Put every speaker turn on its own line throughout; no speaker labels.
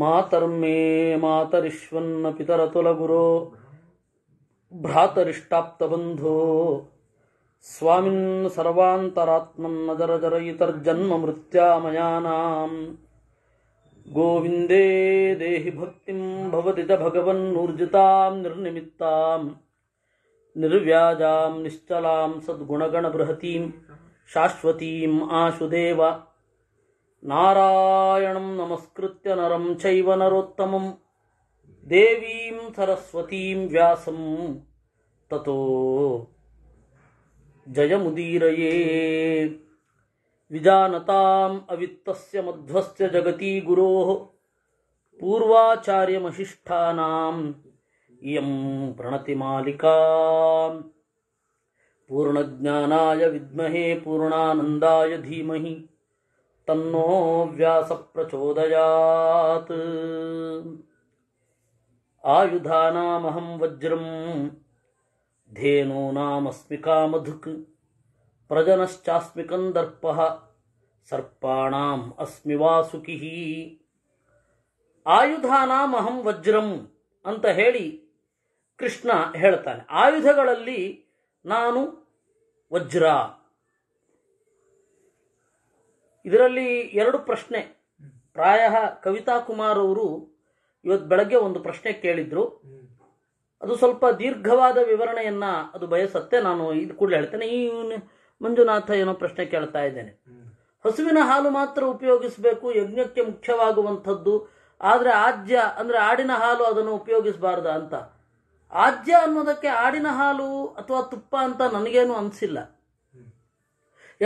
मातर्मे मातरिष्वन्न पितरतुलगुरो भ्रातरिष्टाप्तबन्धो स्वामिन् सर्वान्तरात्मन्न जरजरयितर्जन्म मृत्या मयानाम् गोविन्दे देहि भक्तिं भवति च भगवन्नूर्जितां निर्निमित्तां निर्व्याजां निश्चलां सद्गुणगणबृहतीं शाश्वतीम् आशुदेव नारायणं नमस्कृत्य नरं चैव नरोत्तमं देवीं सरस्वतीं व्यासं ततो जयमुदीरये विजानताम् अवित्तस्य मध्वस्य जगती गुरोः पूर्वाचार्यमशिष्ठानाम् इयं प्रणतिमालिका पूर्णज्ञानाय विद्महे पूर्णानन्दाय धीमहि ತನ್ನೋ ವ್ಯಾಸ ಪ್ರಚೋದಯಾತ್ ಆಯುಧಾನಾಮಹಂ ವಜ್ರಂ ಧೇನೋ ಮಧುಕ್ ಕಾಮಧುಕ್ ಪ್ರಜನಶ್ಚಾಸ್ಮಿ ಕಂದರ್ಪ ಸರ್ಪಾಣಾಂ ಅಸ್ಮಿ ಆಯುಧಾನಾಮಹಂ ವಜ್ರಂ ಅಂತ ಹೇಳಿ ಕೃಷ್ಣ ಹೇಳ್ತಾನೆ ಆಯುಧಗಳಲ್ಲಿ ನಾನು ವಜ್ರ ಇದರಲ್ಲಿ ಎರಡು ಪ್ರಶ್ನೆ ಪ್ರಾಯ ಕವಿತಾ ಕುಮಾರ್ ಅವರು ಇವತ್ತು ಬೆಳಗ್ಗೆ ಒಂದು ಪ್ರಶ್ನೆ ಕೇಳಿದ್ರು ಅದು ಸ್ವಲ್ಪ ದೀರ್ಘವಾದ ವಿವರಣೆಯನ್ನ ಅದು ಬಯಸತ್ತೆ ನಾನು ಇದು ಕೂಡಲೇ ಹೇಳ್ತೇನೆ ಈ ಮಂಜುನಾಥ ಏನೋ ಪ್ರಶ್ನೆ ಕೇಳ್ತಾ ಇದ್ದೇನೆ ಹಸುವಿನ ಹಾಲು ಮಾತ್ರ ಉಪಯೋಗಿಸಬೇಕು ಯಜ್ಞಕ್ಕೆ ಮುಖ್ಯವಾಗುವಂಥದ್ದು ಆದರೆ ಆಜ್ಯ ಅಂದರೆ ಆಡಿನ ಹಾಲು ಅದನ್ನು ಉಪಯೋಗಿಸಬಾರ್ದ ಅಂತ ಆಜ್ಯ ಅನ್ನೋದಕ್ಕೆ ಆಡಿನ ಹಾಲು ಅಥವಾ ತುಪ್ಪ ಅಂತ ನನಗೇನು ಅನಿಸಿಲ್ಲ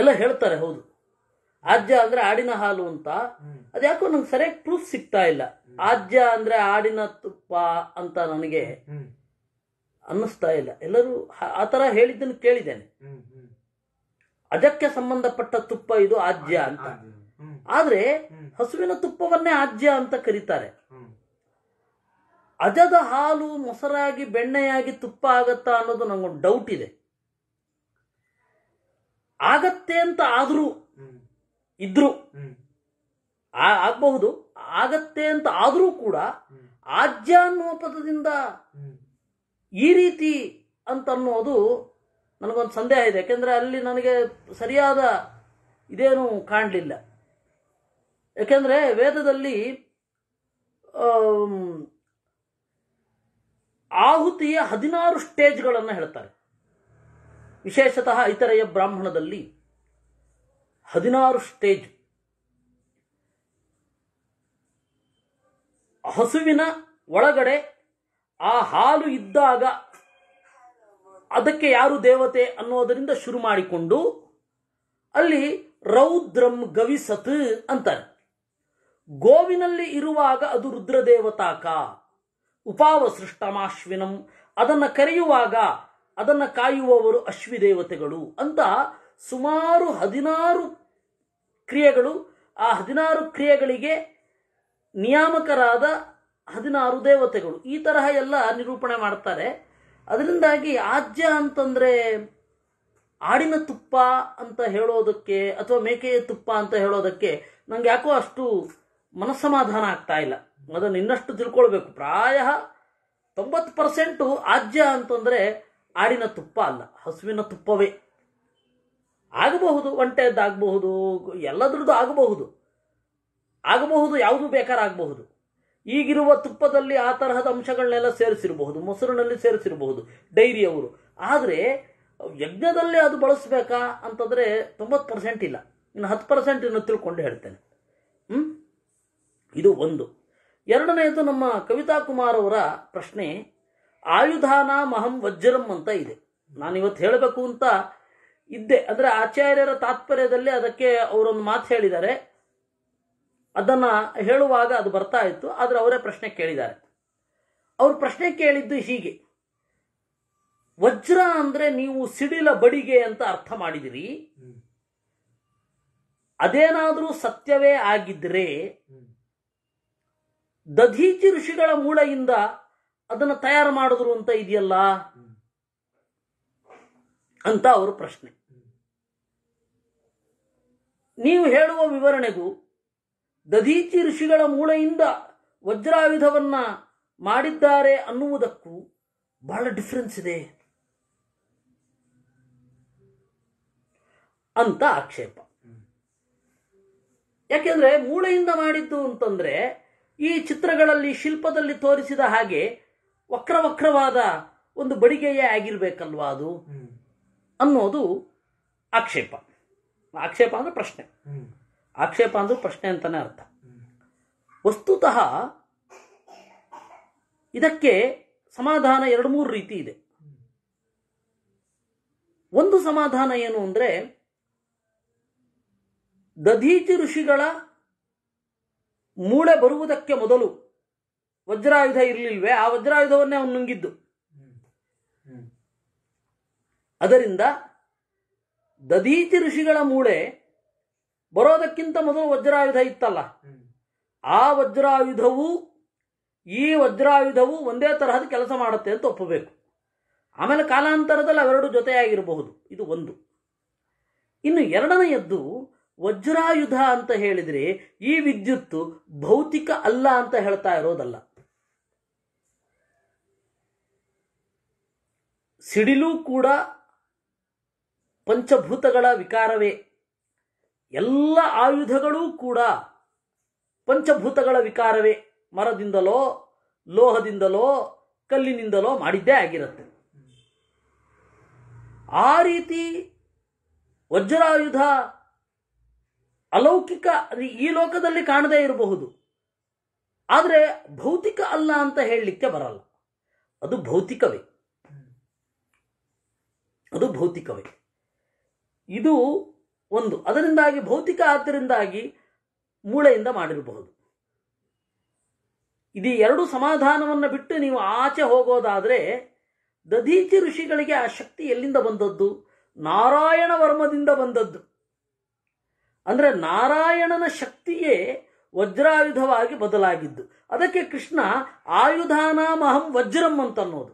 ಎಲ್ಲ ಹೇಳ್ತಾರೆ ಹೌದು ಆದ್ಯ ಅಂದ್ರೆ ಆಡಿನ ಹಾಲು ಅಂತ ಅದ್ಯಾಕೋ ನಂಗೆ ಸರಿಯಾಗಿ ಪ್ರೂಫ್ ಸಿಗ್ತಾ ಇಲ್ಲ ಆದ್ಯ ಅಂದ್ರೆ ಆಡಿನ ತುಪ್ಪ ಅಂತ ನನಗೆ ಅನ್ನಿಸ್ತಾ ಇಲ್ಲ ಎಲ್ಲರೂ ಆ ತರ ಹೇಳಿದ್ದನ್ನು ಕೇಳಿದ್ದೇನೆ ಅದಕ್ಕೆ ಸಂಬಂಧಪಟ್ಟ ತುಪ್ಪ ಇದು ಆದ್ಯ ಅಂತ ಆದ್ರೆ ಹಸುವಿನ ತುಪ್ಪವನ್ನೇ ಆದ್ಯ ಅಂತ ಕರೀತಾರೆ ಅಜದ ಹಾಲು ಮೊಸರಾಗಿ ಬೆಣ್ಣೆಯಾಗಿ ತುಪ್ಪ ಆಗತ್ತಾ ಅನ್ನೋದು ನಂಗೊಂದು ಡೌಟ್ ಇದೆ ಆಗತ್ತೆ ಅಂತ ಆದ್ರೂ ಇದ್ರು ಆಗಬಹುದು ಆಗತ್ತೆ ಅಂತ ಆದರೂ ಕೂಡ ಆಜ್ಯ ಅನ್ನುವ ಪದದಿಂದ ಈ ರೀತಿ ಅಂತ ಅನ್ನೋದು ನನಗೊಂದು ಸಂದೇಹ ಇದೆ ಯಾಕೆಂದ್ರೆ ಅಲ್ಲಿ ನನಗೆ ಸರಿಯಾದ ಇದೇನು ಕಾಣಲಿಲ್ಲ ಯಾಕೆಂದ್ರೆ ವೇದದಲ್ಲಿ ಆಹುತಿಯ ಹದಿನಾರು ಸ್ಟೇಜ್ಗಳನ್ನು ಹೇಳ್ತಾರೆ ವಿಶೇಷತಃ ಇತರೆಯ ಬ್ರಾಹ್ಮಣದಲ್ಲಿ ಹದಿನಾರು ಸ್ಟೇಜ್ ಹಸುವಿನ ಒಳಗಡೆ ಆ ಹಾಲು ಇದ್ದಾಗ ಅದಕ್ಕೆ ಯಾರು ದೇವತೆ ಅನ್ನೋದರಿಂದ ಶುರು ಮಾಡಿಕೊಂಡು ಅಲ್ಲಿ ರೌದ್ರಂ ಗವಿಸತ್ ಅಂತಾರೆ ಗೋವಿನಲ್ಲಿ ಇರುವಾಗ ಅದು ರುದ್ರದೇವತಾಕ ಉಪಾವ ಸೃಷ್ಟಮಾಶ್ವಿನಂ ಅದನ್ನು ಕರೆಯುವಾಗ ಅದನ್ನು ಕಾಯುವವರು ಅಶ್ವಿದೇವತೆಗಳು ಅಂತ ಸುಮಾರು ಹದಿನಾರು ಕ್ರಿಯೆಗಳು ಆ ಹದಿನಾರು ಕ್ರಿಯೆಗಳಿಗೆ ನಿಯಾಮಕರಾದ ಹದಿನಾರು ದೇವತೆಗಳು ಈ ತರಹ ಎಲ್ಲ ನಿರೂಪಣೆ ಮಾಡ್ತಾರೆ ಅದರಿಂದಾಗಿ ಆಜ್ಯ ಅಂತಂದ್ರೆ ಆಡಿನ ತುಪ್ಪ ಅಂತ ಹೇಳೋದಕ್ಕೆ ಅಥವಾ ಮೇಕೆಯ ತುಪ್ಪ ಅಂತ ಹೇಳೋದಕ್ಕೆ ನನಗೆ ಯಾಕೋ ಅಷ್ಟು ಮನಸ್ಸಮಾಧಾನ ಆಗ್ತಾ ಇಲ್ಲ ಅದನ್ನು ಇನ್ನಷ್ಟು ತಿಳ್ಕೊಳ್ಬೇಕು ಪ್ರಾಯ ತೊಂಬತ್ತು ಪರ್ಸೆಂಟು ಆಜ್ಯ ಅಂತಂದ್ರೆ ಆಡಿನ ತುಪ್ಪ ಅಲ್ಲ ಹಸುವಿನ ತುಪ್ಪವೇ ಆಗಬಹುದು ಒಂಟೆಯದ್ದಾಗಬಹುದು ಎಲ್ಲದ್ರದ್ದು ಆಗಬಹುದು ಆಗಬಹುದು ಯಾವುದು ಆಗಬಹುದು ಈಗಿರುವ ತುಪ್ಪದಲ್ಲಿ ಆ ತರಹದ ಅಂಶಗಳನ್ನೆಲ್ಲ ಸೇರಿಸಿರಬಹುದು ಮೊಸರಿನಲ್ಲಿ ಸೇರಿಸಿರಬಹುದು ಡೈರಿಯವರು ಆದರೆ ಯಜ್ಞದಲ್ಲಿ ಅದು ಬಳಸಬೇಕಾ ಅಂತಂದರೆ ತೊಂಬತ್ತು ಪರ್ಸೆಂಟ್ ಇಲ್ಲ ಇನ್ನು ಹತ್ತು ಪರ್ಸೆಂಟ್ ಇನ್ನು ತಿಳ್ಕೊಂಡು ಹೇಳ್ತೇನೆ ಹ್ಞೂ ಇದು ಒಂದು ಎರಡನೆಯದು ನಮ್ಮ ಕವಿತಾ ಕುಮಾರ್ ಅವರ ಪ್ರಶ್ನೆ ಆಯುಧಾನ ಮಹಂ ವಜ್ರಂ ಅಂತ ಇದೆ ನಾನಿವತ್ತು ಹೇಳಬೇಕು ಅಂತ ಇದ್ದೆ ಅಂದ್ರೆ ಆಚಾರ್ಯರ ತಾತ್ಪರ್ಯದಲ್ಲಿ ಅದಕ್ಕೆ ಅವರೊಂದು ಮಾತು ಹೇಳಿದ್ದಾರೆ ಅದನ್ನ ಹೇಳುವಾಗ ಅದು ಬರ್ತಾ ಇತ್ತು ಆದ್ರೆ ಅವರೇ ಪ್ರಶ್ನೆ ಕೇಳಿದ್ದಾರೆ ಅವ್ರ ಪ್ರಶ್ನೆ ಕೇಳಿದ್ದು ಹೀಗೆ ವಜ್ರ ಅಂದ್ರೆ ನೀವು ಸಿಡಿಲ ಬಡಿಗೆ ಅಂತ ಅರ್ಥ ಮಾಡಿದಿರಿ ಅದೇನಾದರೂ ಸತ್ಯವೇ ಆಗಿದ್ರೆ ದಧೀಚಿ ಋಷಿಗಳ ಮೂಳೆಯಿಂದ ಅದನ್ನು ತಯಾರು ಮಾಡಿದ್ರು ಅಂತ ಇದೆಯಲ್ಲ ಅಂತ ಅವರು ಪ್ರಶ್ನೆ ನೀವು ಹೇಳುವ ವಿವರಣೆಗೂ ದಧೀಚಿ ಋಷಿಗಳ ಮೂಳೆಯಿಂದ ವಜ್ರಾಯುಧವನ್ನ ಮಾಡಿದ್ದಾರೆ ಅನ್ನುವುದಕ್ಕೂ ಬಹಳ ಡಿಫರೆನ್ಸ್ ಇದೆ ಅಂತ ಆಕ್ಷೇಪ ಯಾಕೆಂದ್ರೆ ಮೂಳೆಯಿಂದ ಮಾಡಿದ್ದು ಅಂತಂದ್ರೆ ಈ ಚಿತ್ರಗಳಲ್ಲಿ ಶಿಲ್ಪದಲ್ಲಿ ತೋರಿಸಿದ ಹಾಗೆ ವಕ್ರ ವಕ್ರವಾದ ಒಂದು ಬಡಿಗೆಯೇ ಆಗಿರ್ಬೇಕಲ್ವಾ ಅದು ಅನ್ನೋದು ಆಕ್ಷೇಪ ಆಕ್ಷೇಪ ಅಂದ್ರೆ ಪ್ರಶ್ನೆ ಆಕ್ಷೇಪ ಅಂದ್ರೆ ಪ್ರಶ್ನೆ ಅಂತಾನೆ ಅರ್ಥ ವಸ್ತುತಃ ಇದಕ್ಕೆ ಸಮಾಧಾನ ಎರಡು ಮೂರು ರೀತಿ ಇದೆ ಒಂದು ಸಮಾಧಾನ ಏನು ಅಂದ್ರೆ ದಧೀತಿ ಋಷಿಗಳ ಮೂಳೆ ಬರುವುದಕ್ಕೆ ಮೊದಲು ವಜ್ರಾಯುಧ ಇರಲಿಲ್ವೇ ಆ ವಜ್ರಾಯುಧವನ್ನೇ ಅವನು ನುಂಗಿದ್ದು ಅದರಿಂದ ದದೀತಿ ಋಷಿಗಳ ಮೂಳೆ ಬರೋದಕ್ಕಿಂತ ಮೊದಲು ವಜ್ರಾಯುಧ ಇತ್ತಲ್ಲ ಆ ವಜ್ರಾಯುಧವು ಈ ವಜ್ರಾಯುಧವು ಒಂದೇ ತರಹದ ಕೆಲಸ ಮಾಡುತ್ತೆ ಅಂತ ಒಪ್ಪಬೇಕು ಆಮೇಲೆ ಕಾಲಾಂತರದಲ್ಲಿ ಅವೆರಡು ಜೊತೆಯಾಗಿರಬಹುದು ಇದು ಒಂದು ಇನ್ನು ಎರಡನೆಯದ್ದು ವಜ್ರಾಯುಧ ಅಂತ ಹೇಳಿದರೆ ಈ ವಿದ್ಯುತ್ತು ಭೌತಿಕ ಅಲ್ಲ ಅಂತ ಹೇಳ್ತಾ ಇರೋದಲ್ಲ ಸಿಡಿಲು ಕೂಡ ಪಂಚಭೂತಗಳ ವಿಕಾರವೇ ಎಲ್ಲ ಆಯುಧಗಳೂ ಕೂಡ ಪಂಚಭೂತಗಳ ವಿಕಾರವೇ ಮರದಿಂದಲೋ ಲೋಹದಿಂದಲೋ ಕಲ್ಲಿನಿಂದಲೋ ಮಾಡಿದ್ದೇ ಆಗಿರುತ್ತೆ ಆ ರೀತಿ ವಜ್ರಾಯುಧ ಅಲೌಕಿಕ ಈ ಲೋಕದಲ್ಲಿ ಕಾಣದೇ ಇರಬಹುದು ಆದರೆ ಭೌತಿಕ ಅಲ್ಲ ಅಂತ ಹೇಳಲಿಕ್ಕೆ ಬರಲ್ಲ ಅದು ಭೌತಿಕವೇ ಅದು ಭೌತಿಕವೇ ಇದು ಒಂದು ಅದರಿಂದಾಗಿ ಭೌತಿಕ ಆದ್ದರಿಂದಾಗಿ ಮೂಳೆಯಿಂದ ಮಾಡಿರಬಹುದು ಇದು ಎರಡು ಸಮಾಧಾನವನ್ನು ಬಿಟ್ಟು ನೀವು ಆಚೆ ಹೋಗೋದಾದರೆ ದಧೀಚಿ ಋಷಿಗಳಿಗೆ ಆ ಶಕ್ತಿ ಎಲ್ಲಿಂದ ಬಂದದ್ದು ನಾರಾಯಣ ವರ್ಮದಿಂದ ಬಂದದ್ದು ಅಂದರೆ ನಾರಾಯಣನ ಶಕ್ತಿಯೇ ವಜ್ರಾಯುಧವಾಗಿ ಬದಲಾಗಿದ್ದು ಅದಕ್ಕೆ ಕೃಷ್ಣ ಮಹಂ ವಜ್ರಂ ಅಂತ ಅನ್ನೋದು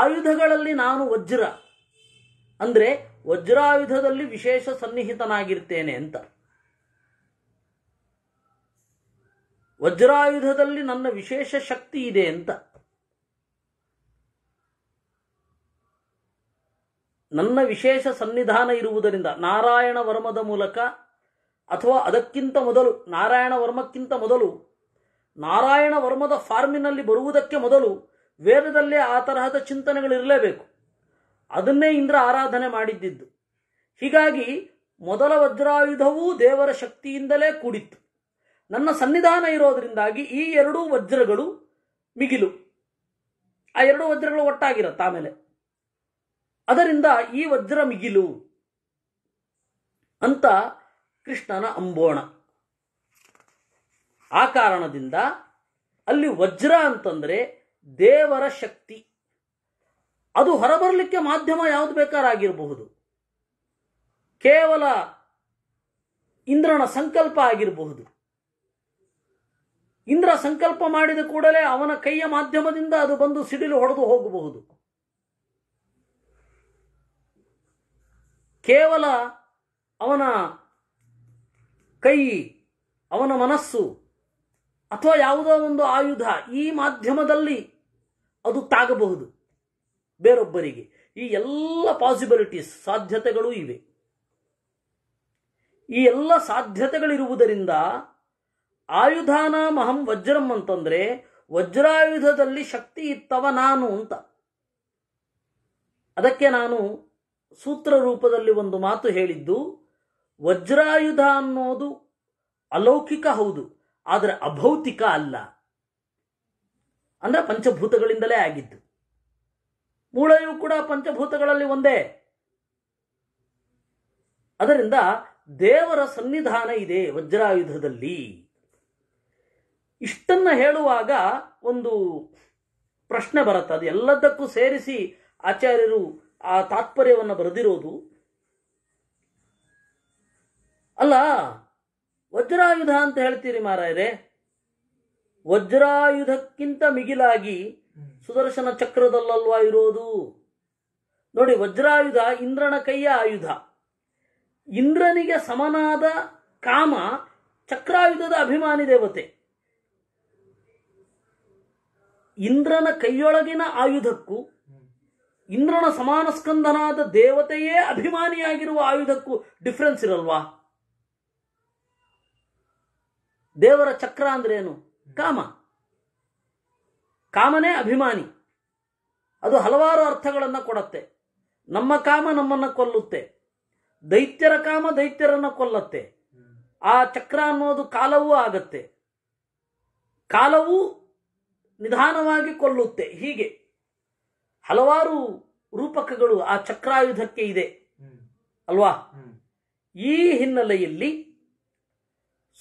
ಆಯುಧಗಳಲ್ಲಿ ನಾನು ವಜ್ರ ಅಂದರೆ ವಜ್ರಾಯುಧದಲ್ಲಿ ವಿಶೇಷ ಸನ್ನಿಹಿತನಾಗಿರ್ತೇನೆ ಅಂತ ವಜ್ರಾಯುಧದಲ್ಲಿ ನನ್ನ ವಿಶೇಷ ಶಕ್ತಿ ಇದೆ ಅಂತ ನನ್ನ ವಿಶೇಷ ಸನ್ನಿಧಾನ ಇರುವುದರಿಂದ ನಾರಾಯಣ ವರ್ಮದ ಮೂಲಕ ಅಥವಾ ಅದಕ್ಕಿಂತ ಮೊದಲು ನಾರಾಯಣ ವರ್ಮಕ್ಕಿಂತ ಮೊದಲು ನಾರಾಯಣ ವರ್ಮದ ಫಾರ್ಮಿನಲ್ಲಿ ಬರುವುದಕ್ಕೆ ಮೊದಲು ವೇದದಲ್ಲೇ ಆ ತರಹದ ಚಿಂತನೆಗಳಿರಲೇಬೇಕು ಅದನ್ನೇ ಇಂದ್ರ ಆರಾಧನೆ ಮಾಡಿದ್ದಿದ್ದು ಹೀಗಾಗಿ ಮೊದಲ ವಜ್ರಾಯುಧವೂ ದೇವರ ಶಕ್ತಿಯಿಂದಲೇ ಕೂಡಿತ್ತು ನನ್ನ ಸನ್ನಿಧಾನ ಇರೋದರಿಂದಾಗಿ ಈ ಎರಡೂ ವಜ್ರಗಳು ಮಿಗಿಲು ಆ ಎರಡು ವಜ್ರಗಳು ಒಟ್ಟಾಗಿರತ್ತ ಆಮೇಲೆ ಅದರಿಂದ ಈ ವಜ್ರ ಮಿಗಿಲು ಅಂತ ಕೃಷ್ಣನ ಅಂಬೋಣ ಆ ಕಾರಣದಿಂದ ಅಲ್ಲಿ ವಜ್ರ ಅಂತಂದ್ರೆ ದೇವರ ಶಕ್ತಿ ಅದು ಹೊರಬರಲಿಕ್ಕೆ ಮಾಧ್ಯಮ ಯಾವುದು ಬೇಕಾದಾಗಿರಬಹುದು ಕೇವಲ ಇಂದ್ರನ ಸಂಕಲ್ಪ ಆಗಿರಬಹುದು ಇಂದ್ರ ಸಂಕಲ್ಪ ಮಾಡಿದ ಕೂಡಲೇ ಅವನ ಕೈಯ ಮಾಧ್ಯಮದಿಂದ ಅದು ಬಂದು ಸಿಡಿಲು ಹೊಡೆದು ಹೋಗಬಹುದು ಕೇವಲ ಅವನ ಕೈ ಅವನ ಮನಸ್ಸು ಅಥವಾ ಯಾವುದೋ ಒಂದು ಆಯುಧ ಈ ಮಾಧ್ಯಮದಲ್ಲಿ ಅದು ತಾಗಬಹುದು ಬೇರೊಬ್ಬರಿಗೆ ಈ ಎಲ್ಲ ಪಾಸಿಬಿಲಿಟೀಸ್ ಸಾಧ್ಯತೆಗಳು ಇವೆ ಈ ಎಲ್ಲ ಸಾಧ್ಯತೆಗಳಿರುವುದರಿಂದ ಆಯುಧಾನ ಮಹಂ ವಜ್ರಂ ಅಂತಂದ್ರೆ ವಜ್ರಾಯುಧದಲ್ಲಿ ಶಕ್ತಿ ಇತ್ತವ ನಾನು ಅಂತ ಅದಕ್ಕೆ ನಾನು ಸೂತ್ರ ರೂಪದಲ್ಲಿ ಒಂದು ಮಾತು ಹೇಳಿದ್ದು ವಜ್ರಾಯುಧ ಅನ್ನೋದು ಅಲೌಕಿಕ ಹೌದು ಆದರೆ ಅಭೌತಿಕ ಅಲ್ಲ ಅಂದ್ರೆ ಪಂಚಭೂತಗಳಿಂದಲೇ ಆಗಿದ್ದು ಮೂಳೆಯೂ ಕೂಡ ಪಂಚಭೂತಗಳಲ್ಲಿ ಒಂದೇ ಅದರಿಂದ ದೇವರ ಸನ್ನಿಧಾನ ಇದೆ ವಜ್ರಾಯುಧದಲ್ಲಿ ಇಷ್ಟನ್ನ ಹೇಳುವಾಗ ಒಂದು ಪ್ರಶ್ನೆ ಬರುತ್ತೆ ಅದು ಎಲ್ಲದಕ್ಕೂ ಸೇರಿಸಿ ಆಚಾರ್ಯರು ಆ ತಾತ್ಪರ್ಯವನ್ನು ಬರೆದಿರೋದು ಅಲ್ಲ ವಜ್ರಾಯುಧ ಅಂತ ಹೇಳ್ತೀರಿ ಮಾರಾಯರೇ ವಜ್ರಾಯುಧಕ್ಕಿಂತ ಮಿಗಿಲಾಗಿ ಸುದರ್ಶನ ಚಕ್ರದಲ್ಲಲ್ವಾ ಇರೋದು ನೋಡಿ ವಜ್ರಾಯುಧ ಇಂದ್ರನ ಕೈಯ ಆಯುಧ ಇಂದ್ರನಿಗೆ ಸಮನಾದ ಕಾಮ ಚಕ್ರಾಯುಧದ ಅಭಿಮಾನಿ ದೇವತೆ ಇಂದ್ರನ ಕೈಯೊಳಗಿನ ಆಯುಧಕ್ಕೂ ಇಂದ್ರನ ಸಮಾನ ಸ್ಕಂದನಾದ ದೇವತೆಯೇ ಅಭಿಮಾನಿಯಾಗಿರುವ ಆಯುಧಕ್ಕೂ ಡಿಫ್ರೆನ್ಸ್ ಇರಲ್ವಾ ದೇವರ ಚಕ್ರ ಅಂದ್ರೇನು ಕಾಮ ಕಾಮನೇ ಅಭಿಮಾನಿ ಅದು ಹಲವಾರು ಅರ್ಥಗಳನ್ನು ಕೊಡತ್ತೆ ನಮ್ಮ ಕಾಮ ನಮ್ಮನ್ನು ಕೊಲ್ಲುತ್ತೆ ದೈತ್ಯರ ಕಾಮ ದೈತ್ಯರನ್ನು ಕೊಲ್ಲತ್ತೆ ಆ ಚಕ್ರ ಅನ್ನೋದು ಕಾಲವೂ ಆಗತ್ತೆ ಕಾಲವೂ ನಿಧಾನವಾಗಿ ಕೊಲ್ಲುತ್ತೆ ಹೀಗೆ ಹಲವಾರು ರೂಪಕಗಳು ಆ ಚಕ್ರಾಯುಧಕ್ಕೆ ಇದೆ ಅಲ್ವಾ ಈ ಹಿನ್ನೆಲೆಯಲ್ಲಿ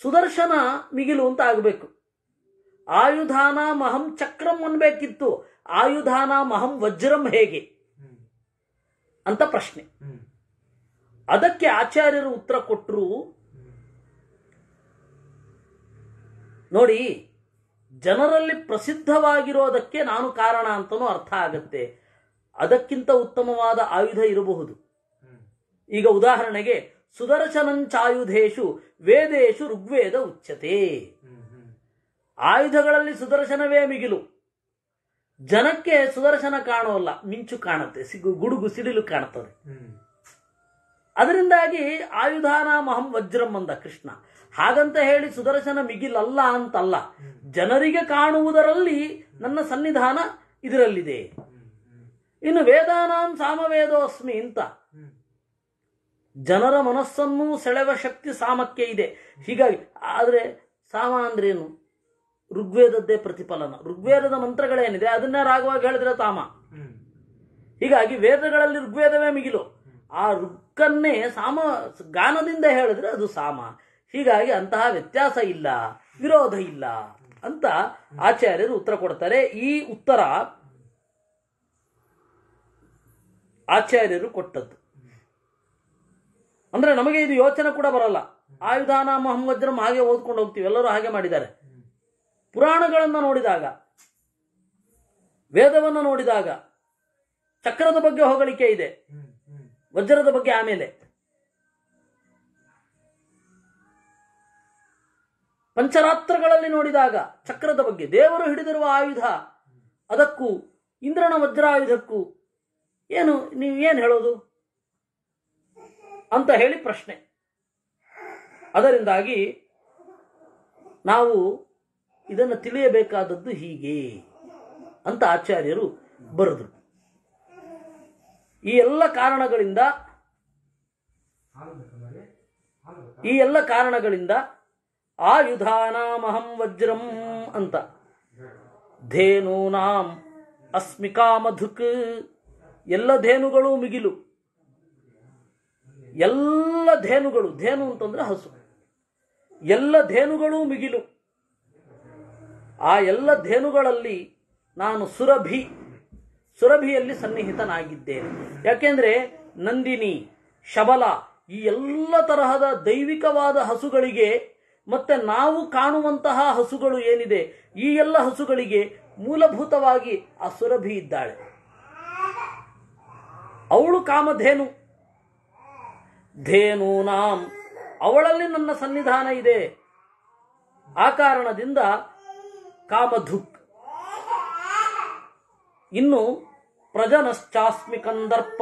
ಸುದರ್ಶನ ಮಿಗಿಲು ಅಂತ ಆಗಬೇಕು ಆಯುಧಾನ ಮಹಂ ಚಕ್ರಂ ಅನ್ಬೇಕಿತ್ತು ಆಯುಧಾನ ಮಹಂ ವಜ್ರಂ ಹೇಗೆ ಅಂತ ಪ್ರಶ್ನೆ ಅದಕ್ಕೆ ಆಚಾರ್ಯರು ಉತ್ತರ ಕೊಟ್ಟರು ನೋಡಿ ಜನರಲ್ಲಿ ಪ್ರಸಿದ್ಧವಾಗಿರೋದಕ್ಕೆ ನಾನು ಕಾರಣ ಅಂತನೂ ಅರ್ಥ ಆಗತ್ತೆ ಅದಕ್ಕಿಂತ ಉತ್ತಮವಾದ ಆಯುಧ ಇರಬಹುದು ಈಗ ಉದಾಹರಣೆಗೆ ಸುದರ್ಶನಂಚಾಯುಧೇಶು ವೇದೇಶು ಋಗ್ವೇದ ಉಚ್ಯತೆ ಆಯುಧಗಳಲ್ಲಿ ಸುದರ್ಶನವೇ ಮಿಗಿಲು ಜನಕ್ಕೆ ಸುದರ್ಶನ ಕಾಣೋಲ್ಲ ಮಿಂಚು ಕಾಣುತ್ತೆ ಸಿಗು ಗುಡುಗು ಸಿಡಿಲು ಕಾಣುತ್ತದೆ ಅದರಿಂದಾಗಿ ಆಯುಧಾನ ಮಹಂ ವಜ್ರಂ ಅಂದ ಕೃಷ್ಣ ಹಾಗಂತ ಹೇಳಿ ಸುದರ್ಶನ ಮಿಗಿಲಲ್ಲ ಅಂತಲ್ಲ ಜನರಿಗೆ ಕಾಣುವುದರಲ್ಲಿ ನನ್ನ ಸನ್ನಿಧಾನ ಇದರಲ್ಲಿದೆ ಇನ್ನು ವೇದಾನಾಂ ಸಾಮವೇದೋಸ್ಮಿ ಅಂತ ಜನರ ಮನಸ್ಸನ್ನು ಸೆಳೆವ ಶಕ್ತಿ ಸಾಮಕ್ಕೆ ಇದೆ ಹೀಗಾಗಿ ಆದರೆ ಸಾಮ ಅಂದ್ರೇನು ಋಗ್ವೇದದ್ದೇ ಪ್ರತಿಫಲನ ಋಗ್ವೇದದ ಮಂತ್ರಗಳೇನಿದೆ ಅದನ್ನ ರಾಗವಾಗಿ ಹೇಳಿದ್ರೆ ತಾಮ ಹೀಗಾಗಿ ವೇದಗಳಲ್ಲಿ ಋಗ್ವೇದವೇ ಮಿಗಿಲು ಆ ಋಕ್ಕನ್ನೇ ಸಾಮ ಗಾನದಿಂದ ಹೇಳಿದ್ರೆ ಅದು ಸಾಮ ಹೀಗಾಗಿ ಅಂತಹ ವ್ಯತ್ಯಾಸ ಇಲ್ಲ ವಿರೋಧ ಇಲ್ಲ ಅಂತ ಆಚಾರ್ಯರು ಉತ್ತರ ಕೊಡ್ತಾರೆ ಈ ಉತ್ತರ ಆಚಾರ್ಯರು ಕೊಟ್ಟದ್ದು ಅಂದ್ರೆ ನಮಗೆ ಇದು ಯೋಚನೆ ಕೂಡ ಬರಲ್ಲ ಆಯುಧಾನ ಮೊಹಮ್ಮದ್ರಮ್ ಹಾಗೆ ಓದ್ಕೊಂಡು ಹೋಗ್ತೀವಿ ಎಲ್ಲರೂ ಹಾಗೆ ಮಾಡಿದ್ದಾರೆ ಪುರಾಣಗಳನ್ನು ನೋಡಿದಾಗ ವೇದವನ್ನು ನೋಡಿದಾಗ ಚಕ್ರದ ಬಗ್ಗೆ ಹೊಗಳಿಕೆ ಇದೆ ವಜ್ರದ ಬಗ್ಗೆ ಆಮೇಲೆ ಪಂಚರಾತ್ರಗಳಲ್ಲಿ ನೋಡಿದಾಗ ಚಕ್ರದ ಬಗ್ಗೆ ದೇವರು ಹಿಡಿದಿರುವ ಆಯುಧ ಅದಕ್ಕೂ ಇಂದ್ರನ ವಜ್ರಾಯುಧಕ್ಕೂ ಏನು ನೀವು ಏನು ಹೇಳೋದು ಅಂತ ಹೇಳಿ ಪ್ರಶ್ನೆ ಅದರಿಂದಾಗಿ ನಾವು ಇದನ್ನು ತಿಳಿಯಬೇಕಾದದ್ದು ಹೀಗೆ ಅಂತ ಆಚಾರ್ಯರು ಬರೆದರು ಈ ಎಲ್ಲ ಕಾರಣಗಳಿಂದ ಈ ಎಲ್ಲ ಕಾರಣಗಳಿಂದ ಆಯುಧಾನಾಮಹಂ ವಜ್ರಂ ಅಂತ ಧೇನೂನಾಂ ಅಸ್ಮಿಕಾ ಮಧುಕ್ ಎಲ್ಲ ಧೇನುಗಳು ಮಿಗಿಲು ಎಲ್ಲ ಧೇನುಗಳು ಧೇನು ಅಂತಂದ್ರೆ ಹಸು ಎಲ್ಲ ಧೇನುಗಳು ಮಿಗಿಲು ಆ ಎಲ್ಲ ಧೇನುಗಳಲ್ಲಿ ನಾನು ಸುರಭಿ ಸುರಭಿಯಲ್ಲಿ ಸನ್ನಿಹಿತನಾಗಿದ್ದೇನೆ ಯಾಕೆಂದರೆ ನಂದಿನಿ ಶಬಲ ಈ ಎಲ್ಲ ತರಹದ ದೈವಿಕವಾದ ಹಸುಗಳಿಗೆ ಮತ್ತೆ ನಾವು ಕಾಣುವಂತಹ ಹಸುಗಳು ಏನಿದೆ ಈ ಎಲ್ಲ ಹಸುಗಳಿಗೆ ಮೂಲಭೂತವಾಗಿ ಆ ಸುರಭಿ ಇದ್ದಾಳೆ ಅವಳು ಕಾಮಧೇನು ಧೇನು ನಾಂ ಅವಳಲ್ಲಿ ನನ್ನ ಸನ್ನಿಧಾನ ಇದೆ ಆ ಕಾರಣದಿಂದ ಕಾಮಧುಕ್ ಇನ್ನು ಪ್ರಜನಶ್ಚಾಸ್ಮಿ ಕಂದರ್ಪ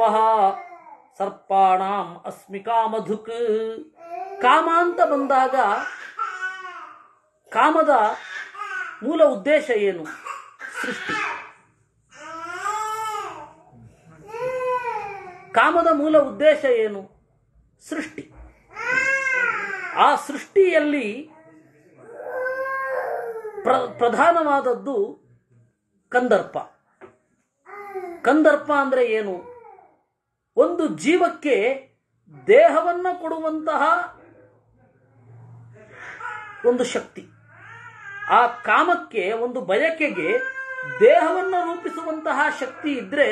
ಸರ್ಪಾಣಾಂ ಅಸ್ಮಿ ಕಾಮಧುಕ್ ಕಾಮ ಅಂತ ಬಂದಾಗ ಕಾಮದ ಮೂಲ ಉದ್ದೇಶ ಏನು ಸೃಷ್ಟಿ ಕಾಮದ ಮೂಲ ಉದ್ದೇಶ ಏನು ಸೃಷ್ಟಿ ಆ ಸೃಷ್ಟಿಯಲ್ಲಿ ಪ್ರ ಪ್ರಧಾನವಾದದ್ದು ಕಂದರ್ಪ ಕಂದರ್ಪ ಅಂದರೆ ಏನು ಒಂದು ಜೀವಕ್ಕೆ ದೇಹವನ್ನು ಕೊಡುವಂತಹ ಒಂದು ಶಕ್ತಿ ಆ ಕಾಮಕ್ಕೆ ಒಂದು ಬಯಕೆಗೆ ದೇಹವನ್ನು ರೂಪಿಸುವಂತಹ ಶಕ್ತಿ ಇದ್ರೆ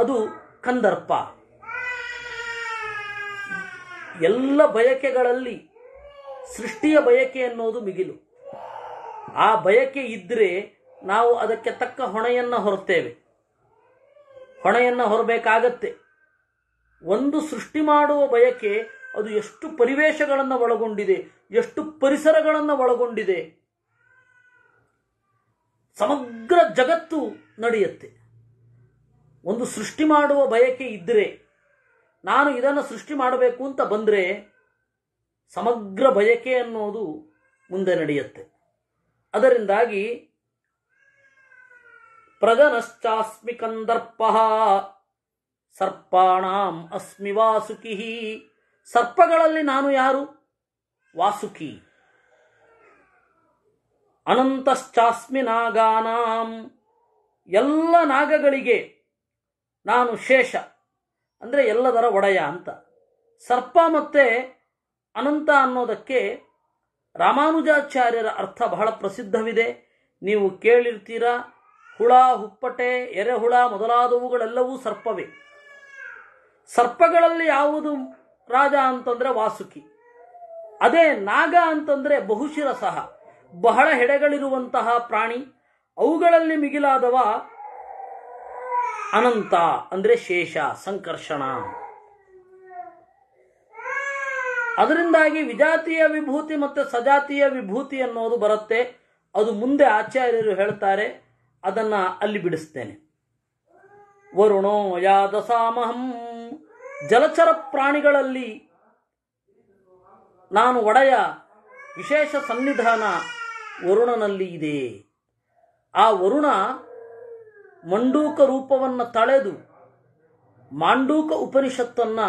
ಅದು ಕಂದರ್ಪ ಎಲ್ಲ ಬಯಕೆಗಳಲ್ಲಿ ಸೃಷ್ಟಿಯ ಬಯಕೆ ಅನ್ನೋದು ಮಿಗಿಲು ಆ ಬಯಕೆ ಇದ್ದರೆ ನಾವು ಅದಕ್ಕೆ ತಕ್ಕ ಹೊಣೆಯನ್ನು ಹೊರತೇವೆ ಹೊಣೆಯನ್ನು ಹೊರಬೇಕಾಗತ್ತೆ ಒಂದು ಸೃಷ್ಟಿ ಮಾಡುವ ಬಯಕೆ ಅದು ಎಷ್ಟು ಪರಿವೇಶಗಳನ್ನು ಒಳಗೊಂಡಿದೆ ಎಷ್ಟು ಪರಿಸರಗಳನ್ನು ಒಳಗೊಂಡಿದೆ ಸಮಗ್ರ ಜಗತ್ತು ನಡೆಯುತ್ತೆ ಒಂದು ಸೃಷ್ಟಿ ಮಾಡುವ ಬಯಕೆ ಇದ್ದರೆ ನಾನು ಇದನ್ನು ಸೃಷ್ಟಿ ಮಾಡಬೇಕು ಅಂತ ಬಂದರೆ ಸಮಗ್ರ ಬಯಕೆ ಅನ್ನೋದು ಮುಂದೆ ನಡೆಯುತ್ತೆ ಅದರಿಂದಾಗಿ ಪ್ರಗನಶ್ಚಾಸ್ಮಿ ಕಂದರ್ಪ ಸರ್ಪಾಣಾಂ ಅಸ್ಮಿ ವಾಸುಕಿ ಸರ್ಪಗಳಲ್ಲಿ ನಾನು ಯಾರು ವಾಸುಕಿ ಅನಂತಶ್ಚಾಸ್ಮಿ ನಾಗಾನಾಂ ಎಲ್ಲ ನಾಗಗಳಿಗೆ ನಾನು ಶೇಷ ಅಂದರೆ ಎಲ್ಲದರ ಒಡೆಯ ಅಂತ ಸರ್ಪ ಮತ್ತೆ ಅನಂತ ಅನ್ನೋದಕ್ಕೆ ರಾಮಾನುಜಾಚಾರ್ಯರ ಅರ್ಥ ಬಹಳ ಪ್ರಸಿದ್ಧವಿದೆ ನೀವು ಕೇಳಿರ್ತೀರಾ ಹುಳ ಹುಪ್ಪಟೆ ಎರೆಹುಳ ಮೊದಲಾದವುಗಳೆಲ್ಲವೂ ಸರ್ಪವೇ ಸರ್ಪಗಳಲ್ಲಿ ಯಾವುದು ರಾಜ ಅಂತಂದರೆ ವಾಸುಕಿ ಅದೇ ನಾಗ ಅಂತಂದರೆ ಬಹುಶಿರಸಹ ಬಹಳ ಹೆಡೆಗಳಿರುವಂತಹ ಪ್ರಾಣಿ ಅವುಗಳಲ್ಲಿ ಮಿಗಿಲಾದವ ಅನಂತ ಅಂದರೆ ಶೇಷ ಸಂಕರ್ಷಣ ಅದರಿಂದಾಗಿ ವಿಜಾತಿಯ ವಿಭೂತಿ ಮತ್ತು ಸಜಾತಿಯ ವಿಭೂತಿ ಅನ್ನೋದು ಬರುತ್ತೆ ಅದು ಮುಂದೆ ಆಚಾರ್ಯರು ಹೇಳ್ತಾರೆ ಅದನ್ನ ಅಲ್ಲಿ ಬಿಡಿಸ್ತೇನೆ ವರುಣೋ ದಸಾಮಹಂ ಜಲಚರ ಪ್ರಾಣಿಗಳಲ್ಲಿ ನಾನು ಒಡೆಯ ವಿಶೇಷ ಸನ್ನಿಧಾನ ವರುಣನಲ್ಲಿ ಇದೆ ಆ ವರುಣ ಮಂಡೂಕ ರೂಪವನ್ನು ತಳೆದು ಮಾಂಡೂಕ ಉಪನಿಷತ್ತನ್ನ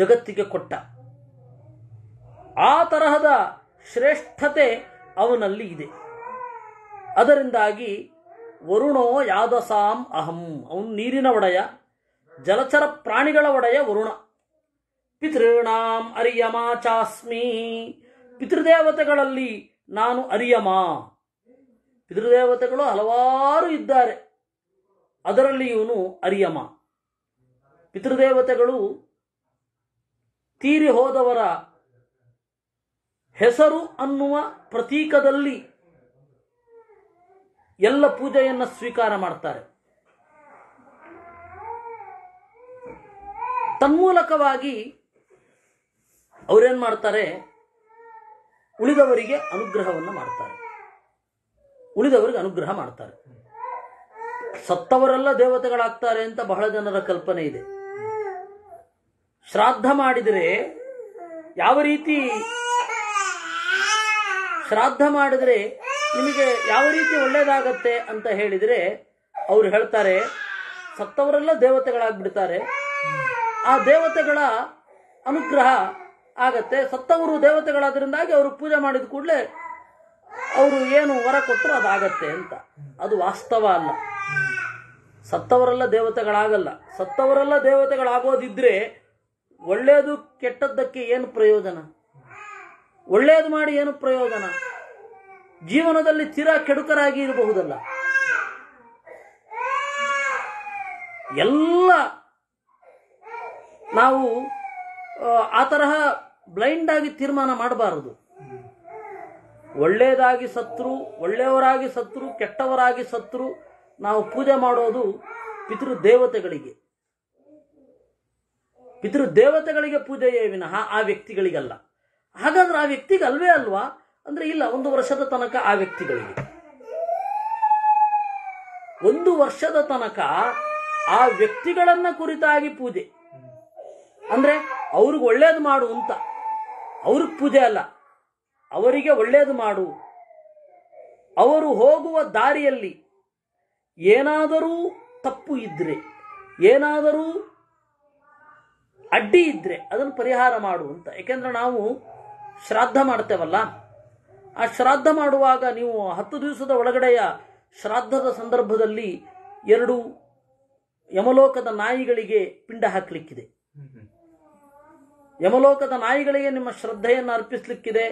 ಜಗತ್ತಿಗೆ ಕೊಟ್ಟ ಆ ತರಹದ ಶ್ರೇಷ್ಠತೆ ಅವನಲ್ಲಿ ಇದೆ ಅದರಿಂದಾಗಿ ವರುಣೋ ಯಾದಸಾಂ ಅಹಂ ಅವನು ನೀರಿನ ಒಡೆಯ ಜಲಚರ ಪ್ರಾಣಿಗಳ ಒಡೆಯ ವರುಣ ಪಿತೃಣಾಂ ಅರಿಯಮಾ ಚಾಸ್ಮಿ ಪಿತೃದೇವತೆಗಳಲ್ಲಿ ನಾನು ಅರಿಯಮ ಪಿತೃದೇವತೆಗಳು ಹಲವಾರು ಇದ್ದಾರೆ ಅದರಲ್ಲಿ ಇವನು ಅರಿಯಮ ಪಿತೃದೇವತೆಗಳು ತೀರಿ ಹೋದವರ ಹೆಸರು ಅನ್ನುವ ಪ್ರತೀಕದಲ್ಲಿ ಎಲ್ಲ ಪೂಜೆಯನ್ನು ಸ್ವೀಕಾರ ಮಾಡ್ತಾರೆ ತನ್ಮೂಲಕವಾಗಿ ಅವರೇನ್ ಮಾಡ್ತಾರೆ ಉಳಿದವರಿಗೆ ಅನುಗ್ರಹವನ್ನು ಮಾಡ್ತಾರೆ ಉಳಿದವರಿಗೆ ಅನುಗ್ರಹ ಮಾಡ್ತಾರೆ ಸತ್ತವರೆಲ್ಲ ದೇವತೆಗಳಾಗ್ತಾರೆ ಅಂತ ಬಹಳ ಜನರ ಕಲ್ಪನೆ ಇದೆ ಶ್ರಾದ್ದ ಮಾಡಿದರೆ ಯಾವ ರೀತಿ ಶ್ರಾದ್ದ ಮಾಡಿದ್ರೆ ನಿಮಗೆ ಯಾವ ರೀತಿ ಒಳ್ಳೇದಾಗತ್ತೆ ಅಂತ ಹೇಳಿದ್ರೆ ಅವ್ರು ಹೇಳ್ತಾರೆ ಸತ್ತವರೆಲ್ಲ ದೇವತೆಗಳಾಗ್ಬಿಡ್ತಾರೆ ಆ ದೇವತೆಗಳ ಅನುಗ್ರಹ ಆಗತ್ತೆ ಸತ್ತವರು ದೇವತೆಗಳಾದ್ರಿಂದಾಗಿ ಅವರು ಪೂಜೆ ಮಾಡಿದ ಕೂಡಲೇ ಅವರು ಏನು ವರ ಕೊಟ್ಟರು ಆಗತ್ತೆ ಅಂತ ಅದು ವಾಸ್ತವ ಅಲ್ಲ ಸತ್ತವರೆಲ್ಲ ದೇವತೆಗಳಾಗಲ್ಲ ಸತ್ತವರೆಲ್ಲ ದೇವತೆಗಳಾಗೋದಿದ್ರೆ ಒಳ್ಳೆಯದು ಕೆಟ್ಟದ್ದಕ್ಕೆ ಏನು ಪ್ರಯೋಜನ ಒಳ್ಳೆಯದು ಮಾಡಿ ಏನು ಪ್ರಯೋಜನ ಜೀವನದಲ್ಲಿ ತಿರ ಕೆಡುಕರಾಗಿ ಇರಬಹುದಲ್ಲ ಎಲ್ಲ ನಾವು ಆ ತರಹ ಬ್ಲೈಂಡ್ ಆಗಿ ತೀರ್ಮಾನ ಮಾಡಬಾರದು ಒಳ್ಳೆಯದಾಗಿ ಸತ್ರು ಒಳ್ಳೆಯವರಾಗಿ ಸತ್ರು ಕೆಟ್ಟವರಾಗಿ ಸತ್ರು ನಾವು ಪೂಜೆ ಮಾಡೋದು ಪಿತೃ ದೇವತೆಗಳಿಗೆ ಪಿತೃ ದೇವತೆಗಳಿಗೆ ಪೂಜೆಯೇ ವಿನಃ ಆ ವ್ಯಕ್ತಿಗಳಿಗಲ್ಲ ಹಾಗಾದ್ರೆ ಆ ವ್ಯಕ್ತಿಗೆ ಅಲ್ವೇ ಅಲ್ವಾ ಅಂದ್ರೆ ಇಲ್ಲ ಒಂದು ವರ್ಷದ ತನಕ ಆ ವ್ಯಕ್ತಿಗಳಿಗೆ ಒಂದು ವರ್ಷದ ತನಕ ಆ ವ್ಯಕ್ತಿಗಳನ್ನ ಕುರಿತಾಗಿ ಪೂಜೆ ಅಂದ್ರೆ ಅವ್ರಿಗೆ ಒಳ್ಳೇದು ಮಾಡು ಅಂತ ಅವ್ರಿಗೆ ಪೂಜೆ ಅಲ್ಲ ಅವರಿಗೆ ಒಳ್ಳೇದು ಮಾಡು ಅವರು ಹೋಗುವ ದಾರಿಯಲ್ಲಿ ಏನಾದರೂ ತಪ್ಪು ಇದ್ರೆ ಏನಾದರೂ ಅಡ್ಡಿ ಇದ್ರೆ ಅದನ್ನು ಪರಿಹಾರ ಮಾಡು ಅಂತ ಯಾಕೆಂದ್ರೆ ನಾವು ಶ್ರಾದ್ದ ಮಾಡ್ತೇವಲ್ಲ ಆ ಶ್ರಾದ್ದ ಮಾಡುವಾಗ ನೀವು ಹತ್ತು ದಿವಸದ ಒಳಗಡೆಯ ಶ್ರಾದ್ದದ ಸಂದರ್ಭದಲ್ಲಿ ಎರಡು ಯಮಲೋಕದ ನಾಯಿಗಳಿಗೆ ಪಿಂಡ ಹಾಕಲಿಕ್ಕಿದೆ ಯಮಲೋಕದ ನಾಯಿಗಳಿಗೆ ನಿಮ್ಮ ಶ್ರದ್ಧೆಯನ್ನು ಅರ್ಪಿಸಲಿಕ್ಕಿದೆ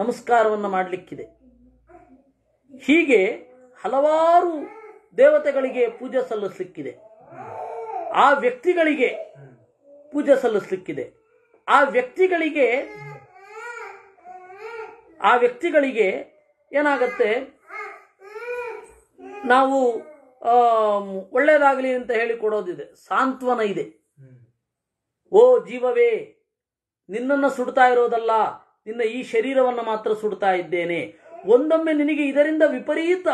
ನಮಸ್ಕಾರವನ್ನು ಮಾಡಲಿಕ್ಕಿದೆ ಹೀಗೆ ಹಲವಾರು ದೇವತೆಗಳಿಗೆ ಪೂಜೆ ಸಲ್ಲಿಸಲಿಕ್ಕಿದೆ ಆ ವ್ಯಕ್ತಿಗಳಿಗೆ ಪೂಜೆ ಸಲ್ಲಿಸಲಿಕ್ಕಿದೆ ಆ ವ್ಯಕ್ತಿಗಳಿಗೆ ಆ ವ್ಯಕ್ತಿಗಳಿಗೆ ಏನಾಗತ್ತೆ ನಾವು ಒಳ್ಳೇದಾಗಲಿ ಅಂತ ಹೇಳಿಕೊಡೋದಿದೆ ಸಾಂತ್ವನ ಇದೆ ಓ ಜೀವವೇ ನಿನ್ನನ್ನು ಸುಡ್ತಾ ಇರೋದಲ್ಲ ನಿನ್ನ ಈ ಶರೀರವನ್ನು ಮಾತ್ರ ಸುಡ್ತಾ ಇದ್ದೇನೆ ಒಂದೊಮ್ಮೆ ನಿನಗೆ ಇದರಿಂದ ವಿಪರೀತ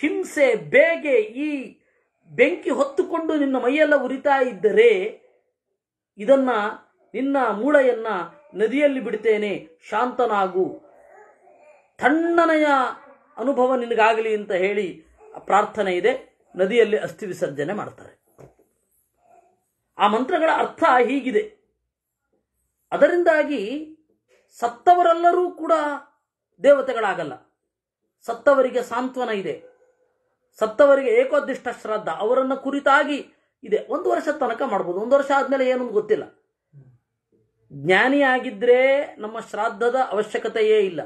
ಹಿಂಸೆ ಬೇಗೆ ಈ ಬೆಂಕಿ ಹೊತ್ತುಕೊಂಡು ನಿನ್ನ ಮೈಯೆಲ್ಲ ಉರಿತಾ ಇದ್ದರೆ ಇದನ್ನ ನಿನ್ನ ಮೂಳೆಯನ್ನ ನದಿಯಲ್ಲಿ ಬಿಡ್ತೇನೆ ಶಾಂತನಾಗು ತಣ್ಣನೆಯ ಅನುಭವ ನಿನಗಾಗಲಿ ಅಂತ ಹೇಳಿ ಪ್ರಾರ್ಥನೆ ಇದೆ ನದಿಯಲ್ಲಿ ಅಸ್ಥಿ ವಿಸರ್ಜನೆ ಮಾಡ್ತಾರೆ ಆ ಮಂತ್ರಗಳ ಅರ್ಥ ಹೀಗಿದೆ ಅದರಿಂದಾಗಿ ಸತ್ತವರೆಲ್ಲರೂ ಕೂಡ ದೇವತೆಗಳಾಗಲ್ಲ ಸತ್ತವರಿಗೆ ಸಾಂತ್ವನ ಇದೆ ಸತ್ತವರಿಗೆ ಏಕೋದಿಷ್ಟ ಶ್ರದ್ಧ ಅವರನ್ನು ಕುರಿತಾಗಿ ಇದೆ ಒಂದು ವರ್ಷ ತನಕ ಮಾಡ್ಬೋದು ಒಂದು ವರ್ಷ ಆದಮೇಲೆ ಏನೊಂದು ಗೊತ್ತಿಲ್ಲ ಜ್ಞಾನಿಯಾಗಿದ್ದರೆ ನಮ್ಮ ಶ್ರಾದ್ದದ ಅವಶ್ಯಕತೆಯೇ ಇಲ್ಲ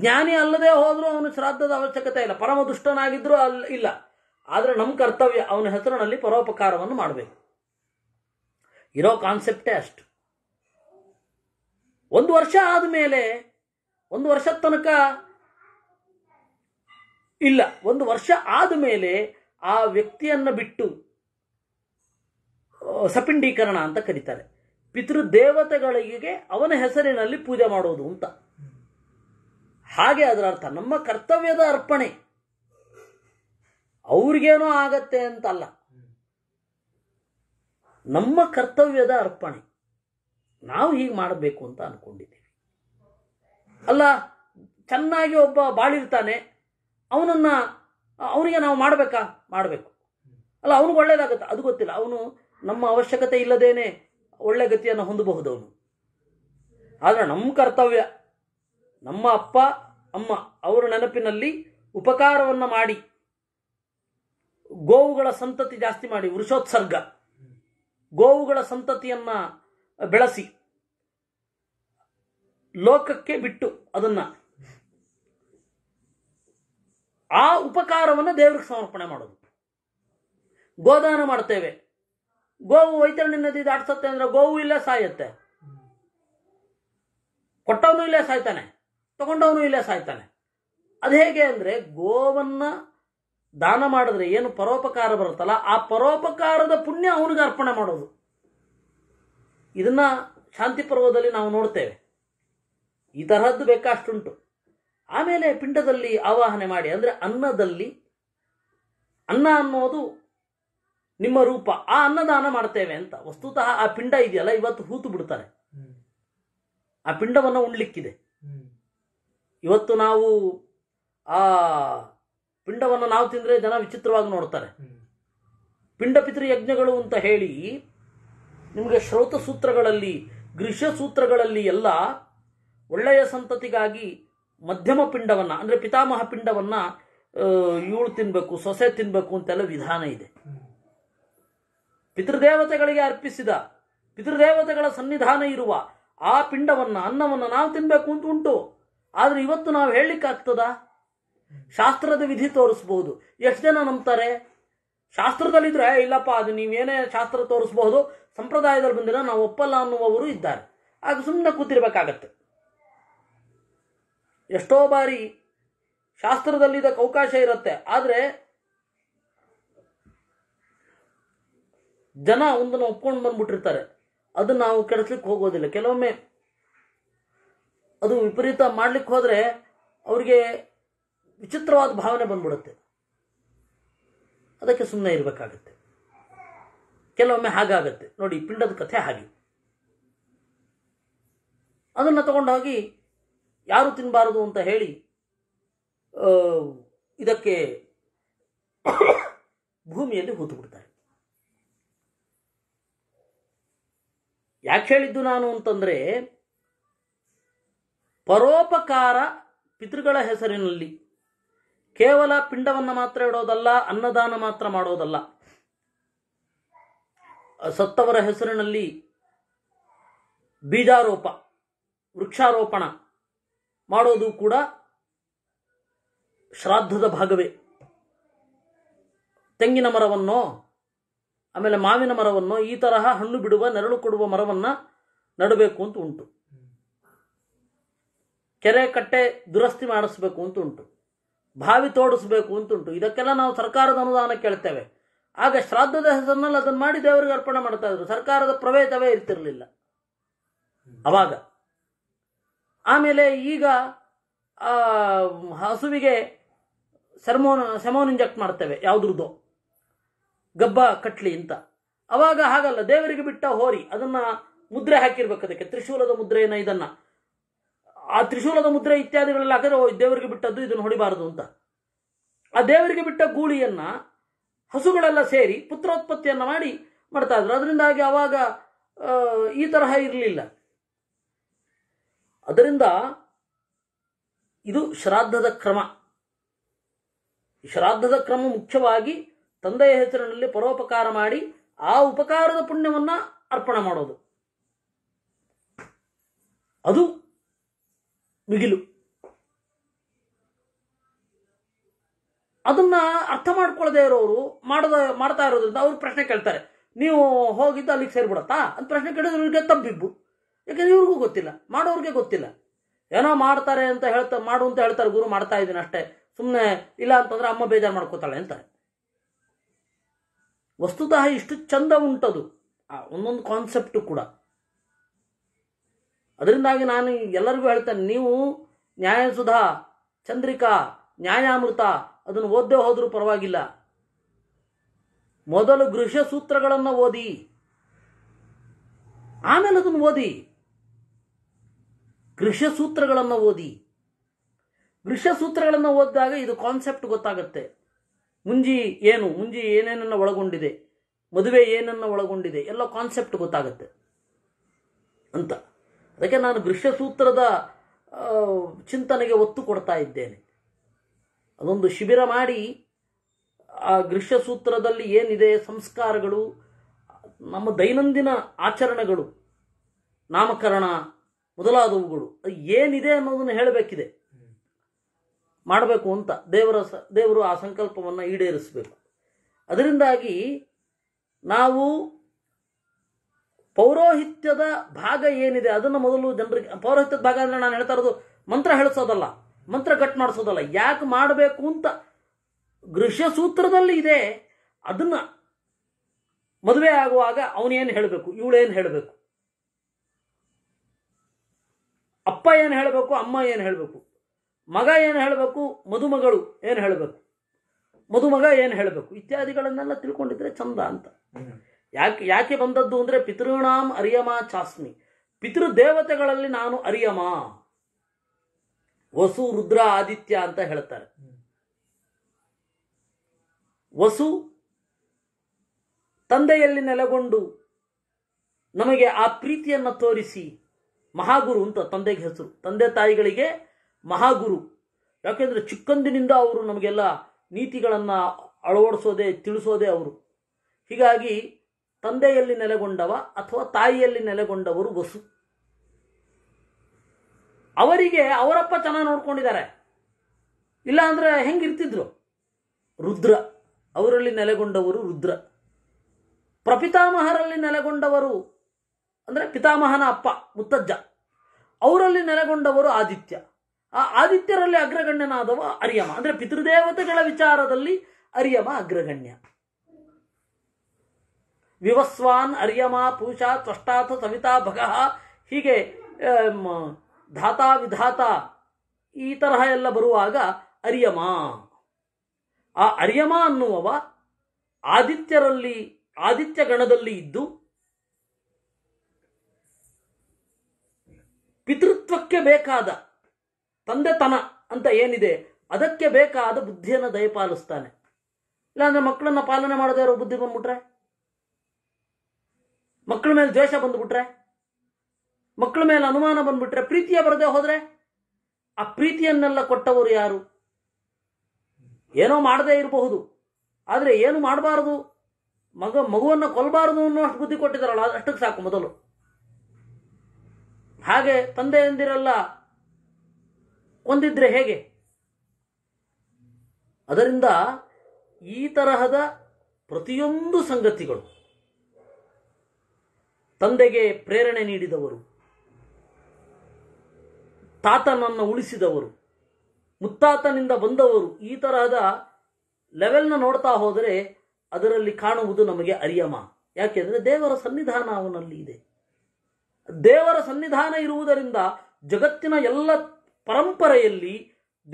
ಜ್ಞಾನಿ ಅಲ್ಲದೆ ಹೋದರೂ ಅವನು ಶ್ರಾದ್ದದ ಅವಶ್ಯಕತೆ ಇಲ್ಲ ಪರಮ ಅಲ್ಲಿ ಇಲ್ಲ ಆದರೆ ನಮ್ಮ ಕರ್ತವ್ಯ ಅವನ ಹೆಸರಿನಲ್ಲಿ ಪರೋಪಕಾರವನ್ನು ಮಾಡಬೇಕು ಇರೋ ಕಾನ್ಸೆಪ್ಟೇ ಅಷ್ಟು ಒಂದು ವರ್ಷ ಆದಮೇಲೆ ಒಂದು ವರ್ಷ ತನಕ ಇಲ್ಲ ಒಂದು ವರ್ಷ ಆದಮೇಲೆ ಆ ವ್ಯಕ್ತಿಯನ್ನು ಬಿಟ್ಟು ಸಪಿಂಡೀಕರಣ ಅಂತ ಕರೀತಾರೆ ಪಿತೃದೇವತೆಗಳಿಗೆ ಅವನ ಹೆಸರಿನಲ್ಲಿ ಪೂಜೆ ಮಾಡೋದು ಅಂತ ಹಾಗೆ ಅದರ ಅರ್ಥ ನಮ್ಮ ಕರ್ತವ್ಯದ ಅರ್ಪಣೆ ಅವ್ರಿಗೇನೋ ಆಗತ್ತೆ ಅಂತಲ್ಲ ನಮ್ಮ ಕರ್ತವ್ಯದ ಅರ್ಪಣೆ ನಾವು ಹೀಗೆ ಮಾಡಬೇಕು ಅಂತ ಅನ್ಕೊಂಡಿದ್ದೀವಿ ಅಲ್ಲ ಚೆನ್ನಾಗಿ ಒಬ್ಬ ಬಾಳಿರ್ತಾನೆ ಅವನನ್ನ ಅವನಿಗೆ ನಾವು ಮಾಡಬೇಕಾ ಮಾಡಬೇಕು ಅಲ್ಲ ಅವನಿಗೆ ಒಳ್ಳೇದಾಗತ್ತೆ ಅದು ಗೊತ್ತಿಲ್ಲ ಅವನು ನಮ್ಮ ಅವಶ್ಯಕತೆ ಇಲ್ಲದೇನೆ ಒಳ್ಳೆ ಗತಿಯನ್ನು ಹೊಂದಬಹುದು ಅವನು ಆದ್ರೆ ನಮ್ಮ ಕರ್ತವ್ಯ ನಮ್ಮ ಅಪ್ಪ ಅಮ್ಮ ಅವರ ನೆನಪಿನಲ್ಲಿ ಉಪಕಾರವನ್ನ ಮಾಡಿ ಗೋವುಗಳ ಸಂತತಿ ಜಾಸ್ತಿ ಮಾಡಿ ವೃಷೋತ್ಸರ್ಗ ಗೋವುಗಳ ಸಂತತಿಯನ್ನ ಬೆಳೆಸಿ ಲೋಕಕ್ಕೆ ಬಿಟ್ಟು ಅದನ್ನ ಆ ಉಪಕಾರವನ್ನು ದೇವ್ರಿಗೆ ಸಮರ್ಪಣೆ ಮಾಡೋದು ಗೋದಾನ ಮಾಡ್ತೇವೆ ಗೋವು ವೈತರಣಿ ನದಿ ದಾಟಿಸುತ್ತೆ ಅಂದ್ರೆ ಗೋವು ಇಲ್ಲೇ ಸಾಯುತ್ತೆ ಕೊಟ್ಟವನು ಇಲ್ಲೇ ಸಾಯ್ತಾನೆ ತಗೊಂಡವನು ಇಲ್ಲೇ ಸಾಯ್ತಾನೆ ಅದು ಹೇಗೆ ಅಂದರೆ ಗೋವನ್ನು ದಾನ ಮಾಡಿದ್ರೆ ಏನು ಪರೋಪಕಾರ ಬರುತ್ತಲ್ಲ ಆ ಪರೋಪಕಾರದ ಪುಣ್ಯ ಅವನಿಗೆ ಅರ್ಪಣೆ ಮಾಡೋದು ಇದನ್ನ ಶಾಂತಿ ಪರ್ವದಲ್ಲಿ ನಾವು ನೋಡ್ತೇವೆ ಈ ತರಹದ್ದು ಬೇಕಾಷ್ಟುಂಟು ಆಮೇಲೆ ಪಿಂಡದಲ್ಲಿ ಆವಾಹನೆ ಮಾಡಿ ಅಂದರೆ ಅನ್ನದಲ್ಲಿ ಅನ್ನ ಅನ್ನೋದು ನಿಮ್ಮ ರೂಪ ಆ ಅನ್ನದಾನ ಮಾಡ್ತೇವೆ ಅಂತ ವಸ್ತುತಃ ಆ ಪಿಂಡ ಇದೆಯಲ್ಲ ಇವತ್ತು ಹೂತು ಬಿಡ್ತಾರೆ ಆ ಪಿಂಡವನ್ನು ಉಣ್ಲಿಕ್ಕಿದೆ ಇವತ್ತು ನಾವು ಆ ಪಿಂಡವನ್ನು ನಾವು ತಿಂದರೆ ಜನ ವಿಚಿತ್ರವಾಗಿ ನೋಡ್ತಾರೆ ಪಿಂಡ ಪಿತೃ ಯಜ್ಞಗಳು ಅಂತ ಹೇಳಿ ನಿಮಗೆ ಶ್ರೌತ ಸೂತ್ರಗಳಲ್ಲಿ ಗ್ರೀಷ ಸೂತ್ರಗಳಲ್ಲಿ ಎಲ್ಲ ಒಳ್ಳೆಯ ಸಂತತಿಗಾಗಿ ಮಧ್ಯಮ ಪಿಂಡವನ್ನು ಅಂದರೆ ಪಿತಾಮಹ ಪಿಂಡವನ್ನು ಇವಳು ತಿನ್ನಬೇಕು ಸೊಸೆ ತಿನ್ನಬೇಕು ಅಂತೆಲ್ಲ ವಿಧಾನ ಇದೆ ಪಿತೃದೇವತೆಗಳಿಗೆ ಅರ್ಪಿಸಿದ ಪಿತೃದೇವತೆಗಳ ಸನ್ನಿಧಾನ ಇರುವ ಆ ಪಿಂಡವನ್ನು ಅನ್ನವನ್ನು ನಾವು ತಿನ್ನಬೇಕು ಅಂತ ಉಂಟು ಆದ್ರೆ ಇವತ್ತು ನಾವು ಹೇಳಲಿಕ್ಕಾಗ್ತದ ಶಾಸ್ತ್ರದ ವಿಧಿ ತೋರಿಸಬಹುದು ಎಷ್ಟು ಜನ ನಂಬ್ತಾರೆ ಶಾಸ್ತ್ರದಲ್ಲಿದ್ರೆ ಇಲ್ಲಪ್ಪ ಅದು ನೀವೇನೇ ಶಾಸ್ತ್ರ ತೋರಿಸಬಹುದು ಸಂಪ್ರದಾಯದಲ್ಲಿ ಬಂದಿರೋ ನಾವು ಒಪ್ಪಲ್ಲ ಅನ್ನುವವರು ಇದ್ದಾರೆ ಆಗ ಸುಮ್ಮನೆ ಕೂತಿರ್ಬೇಕಾಗತ್ತೆ ಎಷ್ಟೋ ಬಾರಿ ಇದಕ್ಕೆ ಅವಕಾಶ ಇರುತ್ತೆ ಆದರೆ ಜನ ಒಂದನ್ನು ಒಪ್ಕೊಂಡು ಬಂದ್ಬಿಟ್ಟಿರ್ತಾರೆ ಅದನ್ನ ನಾವು ಕೆಡಿಸ್ಲಿಕ್ಕೆ ಹೋಗೋದಿಲ್ಲ ಕೆಲವೊಮ್ಮೆ ಅದು ವಿಪರೀತ ಮಾಡ್ಲಿಕ್ಕೆ ಹೋದ್ರೆ ಅವರಿಗೆ ವಿಚಿತ್ರವಾದ ಭಾವನೆ ಬಂದ್ಬಿಡುತ್ತೆ ಅದಕ್ಕೆ ಸುಮ್ಮನೆ ಇರಬೇಕಾಗತ್ತೆ ಕೆಲವೊಮ್ಮೆ ಹಾಗಾಗತ್ತೆ ನೋಡಿ ಪಿಂಡದ ಕಥೆ ಹಾಗೆ ಅದನ್ನು ತಗೊಂಡೋಗಿ ಯಾರು ತಿನ್ನಬಾರದು ಅಂತ ಹೇಳಿ ಇದಕ್ಕೆ ಭೂಮಿಯಲ್ಲಿ ಹೂತು ಬಿಡ್ತಾರೆ ಯಾಕೆ ಹೇಳಿದ್ದು ನಾನು ಅಂತಂದರೆ ಪರೋಪಕಾರ ಪಿತೃಗಳ ಹೆಸರಿನಲ್ಲಿ ಕೇವಲ ಪಿಂಡವನ್ನು ಮಾತ್ರ ಇಡೋದಲ್ಲ ಅನ್ನದಾನ ಮಾತ್ರ ಮಾಡೋದಲ್ಲ ಸತ್ತವರ ಹೆಸರಿನಲ್ಲಿ ಬೀಜಾರೋಪ ವೃಕ್ಷಾರೋಪಣ ಮಾಡೋದು ಕೂಡ ಶ್ರಾದ್ದದ ಭಾಗವೇ ತೆಂಗಿನ ಮರವನ್ನು ಆಮೇಲೆ ಮಾವಿನ ಮರವನ್ನು ಈ ತರಹ ಹಣ್ಣು ಬಿಡುವ ನೆರಳು ಕೊಡುವ ಮರವನ್ನು ನಡಬೇಕು ಅಂತ ಉಂಟು ಕೆರೆ ಕಟ್ಟೆ ದುರಸ್ತಿ ಮಾಡಿಸ್ಬೇಕು ಅಂತ ಉಂಟು ಬಾವಿ ತೋಡಿಸ್ಬೇಕು ಅಂತ ಉಂಟು ಇದಕ್ಕೆಲ್ಲ ನಾವು ಸರ್ಕಾರದ ಅನುದಾನ ಕೇಳ್ತೇವೆ ಆಗ ಶ್ರಾದ್ದದ ಹೆಸರಿನಲ್ಲಿ ಅದನ್ನು ಮಾಡಿ ದೇವರಿಗೆ ಅರ್ಪಣೆ ಮಾಡ್ತಾ ಇದ್ರು ಸರ್ಕಾರದ ಪ್ರವೇಶವೇ ಇರ್ತಿರಲಿಲ್ಲ ಅವಾಗ ಆಮೇಲೆ ಈಗ ಹಸುವಿಗೆ ಸೆರ್ಮೋನ್ ಸೆಮೋನ್ ಇಂಜೆಕ್ಟ್ ಮಾಡ್ತೇವೆ ಯಾವುದ್ರದ್ದು ಗಬ್ಬ ಕಟ್ಲಿ ಅಂತ ಅವಾಗ ಹಾಗಲ್ಲ ದೇವರಿಗೆ ಬಿಟ್ಟ ಹೋರಿ ಅದನ್ನ ಮುದ್ರೆ ಹಾಕಿರ್ಬೇಕು ಅದಕ್ಕೆ ತ್ರಿಶೂಲದ ಮುದ್ರೆಯನ್ನ ಇದನ್ನ ಆ ತ್ರಿಶೂಲದ ಮುದ್ರೆ ಇತ್ಯಾದಿಗಳೆಲ್ಲ ಹಾಕಿದ್ರೆ ದೇವರಿಗೆ ಬಿಟ್ಟದ್ದು ಇದನ್ನು ಹೊಡಿಬಾರದು ಅಂತ ಆ ದೇವರಿಗೆ ಬಿಟ್ಟ ಗೂಳಿಯನ್ನ ಹಸುಗಳೆಲ್ಲ ಸೇರಿ ಪುತ್ರೋತ್ಪತ್ತಿಯನ್ನ ಮಾಡಿ ಮಾಡ್ತಾ ಇದ್ರು ಅದರಿಂದಾಗಿ ಅವಾಗ ಈ ತರಹ ಇರಲಿಲ್ಲ ಅದರಿಂದ ಇದು ಶ್ರಾದ್ದದ ಕ್ರಮ ಶ್ರಾದ್ದದ ಕ್ರಮ ಮುಖ್ಯವಾಗಿ ತಂದೆಯ ಹೆಸರಿನಲ್ಲಿ ಪರೋಪಕಾರ ಮಾಡಿ ಆ ಉಪಕಾರದ ಪುಣ್ಯವನ್ನ ಅರ್ಪಣೆ ಮಾಡೋದು ಅದು ಮಿಗಿಲು ಅದನ್ನ ಅರ್ಥ ಮಾಡ್ಕೊಳ್ಳದೆ ಇರೋರು ಮಾಡದ ಮಾಡ್ತಾ ಇರೋದ್ರಿಂದ ಅವ್ರು ಪ್ರಶ್ನೆ ಕೇಳ್ತಾರೆ ನೀವು ಹೋಗಿದ್ದು ಅಲ್ಲಿಗೆ ಸೇರ್ಬಿಡತ್ತಾ ಅಂತ ಪ್ರಶ್ನೆ ಕೇಳಿದ್ರೆ ಇವ್ರಿಗೆ ತಬ್ಬಿಬ್ಬು ಯಾಕಂದ್ರೆ ಇವ್ರಿಗೂ ಗೊತ್ತಿಲ್ಲ ಮಾಡೋರಿಗೆ ಗೊತ್ತಿಲ್ಲ ಏನೋ ಮಾಡ್ತಾರೆ ಅಂತ ಹೇಳ್ತಾ ಮಾಡು ಅಂತ ಹೇಳ್ತಾರೆ ಗುರು ಮಾಡ್ತಾ ಇದ್ದೀನಿ ಅಷ್ಟೇ ಸುಮ್ಮನೆ ಇಲ್ಲ ಅಂತಂದ್ರೆ ಅಮ್ಮ ಬೇಜಾರು ಮಾಡ್ಕೋತಾಳೆ ಅಂತಾರೆ ವಸ್ತುತಃ ಇಷ್ಟು ಚಂದ ಉಂಟದು ಒಂದೊಂದು ಕಾನ್ಸೆಪ್ಟು ಕೂಡ ಅದರಿಂದಾಗಿ ನಾನು ಎಲ್ಲರಿಗೂ ಹೇಳ್ತೇನೆ ನೀವು ನ್ಯಾಯಸುಧಾ ಚಂದ್ರಿಕಾ ನ್ಯಾಯಾಮೃತ ಅದನ್ನು ಓದ್ದೇ ಹೋದರೂ ಪರವಾಗಿಲ್ಲ ಮೊದಲು ಗೃಹ ಸೂತ್ರಗಳನ್ನು ಓದಿ ಆಮೇಲೆ ಅದನ್ನು ಓದಿ ಗೃಹ ಸೂತ್ರಗಳನ್ನು ಓದಿ ಗೃಹ ಸೂತ್ರಗಳನ್ನು ಓದಿದಾಗ ಇದು ಕಾನ್ಸೆಪ್ಟ್ ಗೊತ್ತಾಗುತ್ತೆ ಮುಂಜಿ ಏನು ಮುಂಜಿ ಏನೇನನ್ನು ಒಳಗೊಂಡಿದೆ ಮದುವೆ ಏನನ್ನು ಒಳಗೊಂಡಿದೆ ಎಲ್ಲ ಕಾನ್ಸೆಪ್ಟ್ ಗೊತ್ತಾಗುತ್ತೆ ಅಂತ ಅದಕ್ಕೆ ನಾನು ಗೃಹ್ಯಸೂತ್ರದ ಚಿಂತನೆಗೆ ಒತ್ತು ಕೊಡ್ತಾ ಇದ್ದೇನೆ ಅದೊಂದು ಶಿಬಿರ ಮಾಡಿ ಆ ಗೃಹ್ಯಸೂತ್ರದಲ್ಲಿ ಏನಿದೆ ಸಂಸ್ಕಾರಗಳು ನಮ್ಮ ದೈನಂದಿನ ಆಚರಣೆಗಳು ನಾಮಕರಣ ಮೊದಲಾದವುಗಳು ಏನಿದೆ ಅನ್ನೋದನ್ನು ಹೇಳಬೇಕಿದೆ ಮಾಡಬೇಕು ಅಂತ ದೇವರ ಸ ದೇವರು ಆ ಸಂಕಲ್ಪವನ್ನು ಈಡೇರಿಸಬೇಕು ಅದರಿಂದಾಗಿ ನಾವು ಪೌರೋಹಿತ್ಯದ ಭಾಗ ಏನಿದೆ ಅದನ್ನ ಮೊದಲು ಜನರಿಗೆ ಪೌರೋಹಿತ್ಯದ ಭಾಗ ಅಂದ್ರೆ ನಾನು ಹೇಳ್ತಾ ಇರೋದು ಮಂತ್ರ ಹೇಳಿಸೋದಲ್ಲ ಮಂತ್ರ ಕಟ್ ಮಾಡಿಸೋದಲ್ಲ ಯಾಕೆ ಮಾಡಬೇಕು ಅಂತ ಗೃಹ ಸೂತ್ರದಲ್ಲಿ ಇದೆ ಅದನ್ನ ಮದುವೆ ಆಗುವಾಗ ಅವನೇನು ಹೇಳಬೇಕು ಇವಳೇನು ಹೇಳಬೇಕು ಅಪ್ಪ ಏನು ಹೇಳಬೇಕು ಅಮ್ಮ ಏನು ಹೇಳಬೇಕು ಮಗ ಏನು ಹೇಳಬೇಕು ಮದುಮಗಳು ಏನು ಹೇಳಬೇಕು ಮದುಮಗ ಏನು ಹೇಳಬೇಕು ಇತ್ಯಾದಿಗಳನ್ನೆಲ್ಲ ತಿಳ್ಕೊಂಡಿದ್ರೆ ಚಂದ ಅಂತ ಯಾಕೆ ಯಾಕೆ ಬಂದದ್ದು ಅಂದರೆ ಪಿತೃಣಾಮ್ ಅರಿಯಮ ಚಾಸ್ಮಿ ಪಿತೃದೇವತೆಗಳಲ್ಲಿ ನಾನು ಅರಿಯಮ ವಸು ರುದ್ರ ಆದಿತ್ಯ ಅಂತ ಹೇಳ್ತಾರೆ ವಸು ತಂದೆಯಲ್ಲಿ ನೆಲೆಗೊಂಡು ನಮಗೆ ಆ ಪ್ರೀತಿಯನ್ನು ತೋರಿಸಿ ಮಹಾಗುರು ಅಂತ ತಂದೆಗೆ ಹೆಸರು ತಂದೆ ತಾಯಿಗಳಿಗೆ ಮಹಾಗುರು ಯಾಕೆಂದ್ರೆ ಚಿಕ್ಕಂದಿನಿಂದ ಅವರು ನಮಗೆಲ್ಲ ನೀತಿಗಳನ್ನು ಅಳವಡಿಸೋದೆ ತಿಳಿಸೋದೆ ಅವರು ಹೀಗಾಗಿ ತಂದೆಯಲ್ಲಿ ನೆಲೆಗೊಂಡವ ಅಥವಾ ತಾಯಿಯಲ್ಲಿ ನೆಲೆಗೊಂಡವರು ವಸು ಅವರಿಗೆ ಅವರಪ್ಪ ಚೆನ್ನಾಗಿ ನೋಡ್ಕೊಂಡಿದ್ದಾರೆ ಇಲ್ಲ ಅಂದ್ರೆ ಹೆಂಗಿರ್ತಿದ್ರು ರುದ್ರ ಅವರಲ್ಲಿ ನೆಲೆಗೊಂಡವರು ರುದ್ರ ಪ್ರಪಿತಾಮಹರಲ್ಲಿ ನೆಲೆಗೊಂಡವರು ಅಂದರೆ ಪಿತಾಮಹನ ಅಪ್ಪ ಮುತ್ತಜ್ಜ ಅವರಲ್ಲಿ ನೆಲೆಗೊಂಡವರು ಆದಿತ್ಯ ಆ ಆದಿತ್ಯರಲ್ಲಿ ಅಗ್ರಗಣ್ಯನಾದವ ಅರಿಯಮ ಅಂದರೆ ಪಿತೃದೇವತೆಗಳ ವಿಚಾರದಲ್ಲಿ ಅರಿಯಮ ಅಗ್ರಗಣ್ಯ ವಿವಸ್ವಾನ್ ಅರ್ಯಮ ಪೂಷಾ ತ್ವಷ್ಟಾಥ ಸವಿತಾ ಭಗಃ ಹೀಗೆ ಧಾತ ವಿಧಾತ ಈ ತರಹ ಎಲ್ಲ ಬರುವಾಗ ಅರ್ಯಮ ಆ ಅರ್ಯಮ ಅನ್ನುವವ ಆದಿತ್ಯರಲ್ಲಿ ಆದಿತ್ಯ ಗಣದಲ್ಲಿ ಇದ್ದು ಪಿತೃತ್ವಕ್ಕೆ ಬೇಕಾದ ತಂದೆತನ ಅಂತ ಏನಿದೆ ಅದಕ್ಕೆ ಬೇಕಾದ ಬುದ್ಧಿಯನ್ನು ದಯಪಾಲಿಸ್ತಾನೆ ಇಲ್ಲಾಂದ್ರೆ ಮಕ್ಕಳನ್ನ ಪಾಲನೆ ಮಾಡದೇ ಇರೋ ಬುದ್ಧಿ ಬಂದ್ಬಿಟ್ರೆ ಮಕ್ಕಳ ಮೇಲೆ ದ್ವೇಷ ಬಂದ್ಬಿಟ್ರೆ ಮಕ್ಕಳ ಮೇಲೆ ಅನುಮಾನ ಬಂದ್ಬಿಟ್ರೆ ಪ್ರೀತಿಯ ಬರದೆ ಹೋದ್ರೆ ಆ ಪ್ರೀತಿಯನ್ನೆಲ್ಲ ಕೊಟ್ಟವರು ಯಾರು ಏನೋ ಮಾಡದೇ ಇರಬಹುದು ಆದರೆ ಏನು ಮಾಡಬಾರದು ಮಗ ಮಗುವನ್ನು ಕೊಲ್ಲಬಾರದು ಅನ್ನೋ ಅಷ್ಟು ಬುದ್ಧಿ ಕೊಟ್ಟಿದ್ದಾರಲ್ಲ ಅಷ್ಟಕ್ಕೆ ಸಾಕು ಮೊದಲು ಹಾಗೆ ಎಂದಿರಲ್ಲ ಕೊಂದಿದ್ರೆ ಹೇಗೆ ಅದರಿಂದ ಈ ತರಹದ ಪ್ರತಿಯೊಂದು ಸಂಗತಿಗಳು ತಂದೆಗೆ ಪ್ರೇರಣೆ ನೀಡಿದವರು ತಾತನನ್ನು ಉಳಿಸಿದವರು ಮುತ್ತಾತನಿಂದ ಬಂದವರು ಈ ತರಹದ ಲೆವೆಲ್ನ ನೋಡ್ತಾ ಹೋದರೆ ಅದರಲ್ಲಿ ಕಾಣುವುದು ನಮಗೆ ಅರಿಯಮ ಯಾಕೆಂದರೆ ದೇವರ ಸನ್ನಿಧಾನ ಅವನಲ್ಲಿ ಇದೆ ದೇವರ ಸನ್ನಿಧಾನ ಇರುವುದರಿಂದ ಜಗತ್ತಿನ ಎಲ್ಲ ಪರಂಪರೆಯಲ್ಲಿ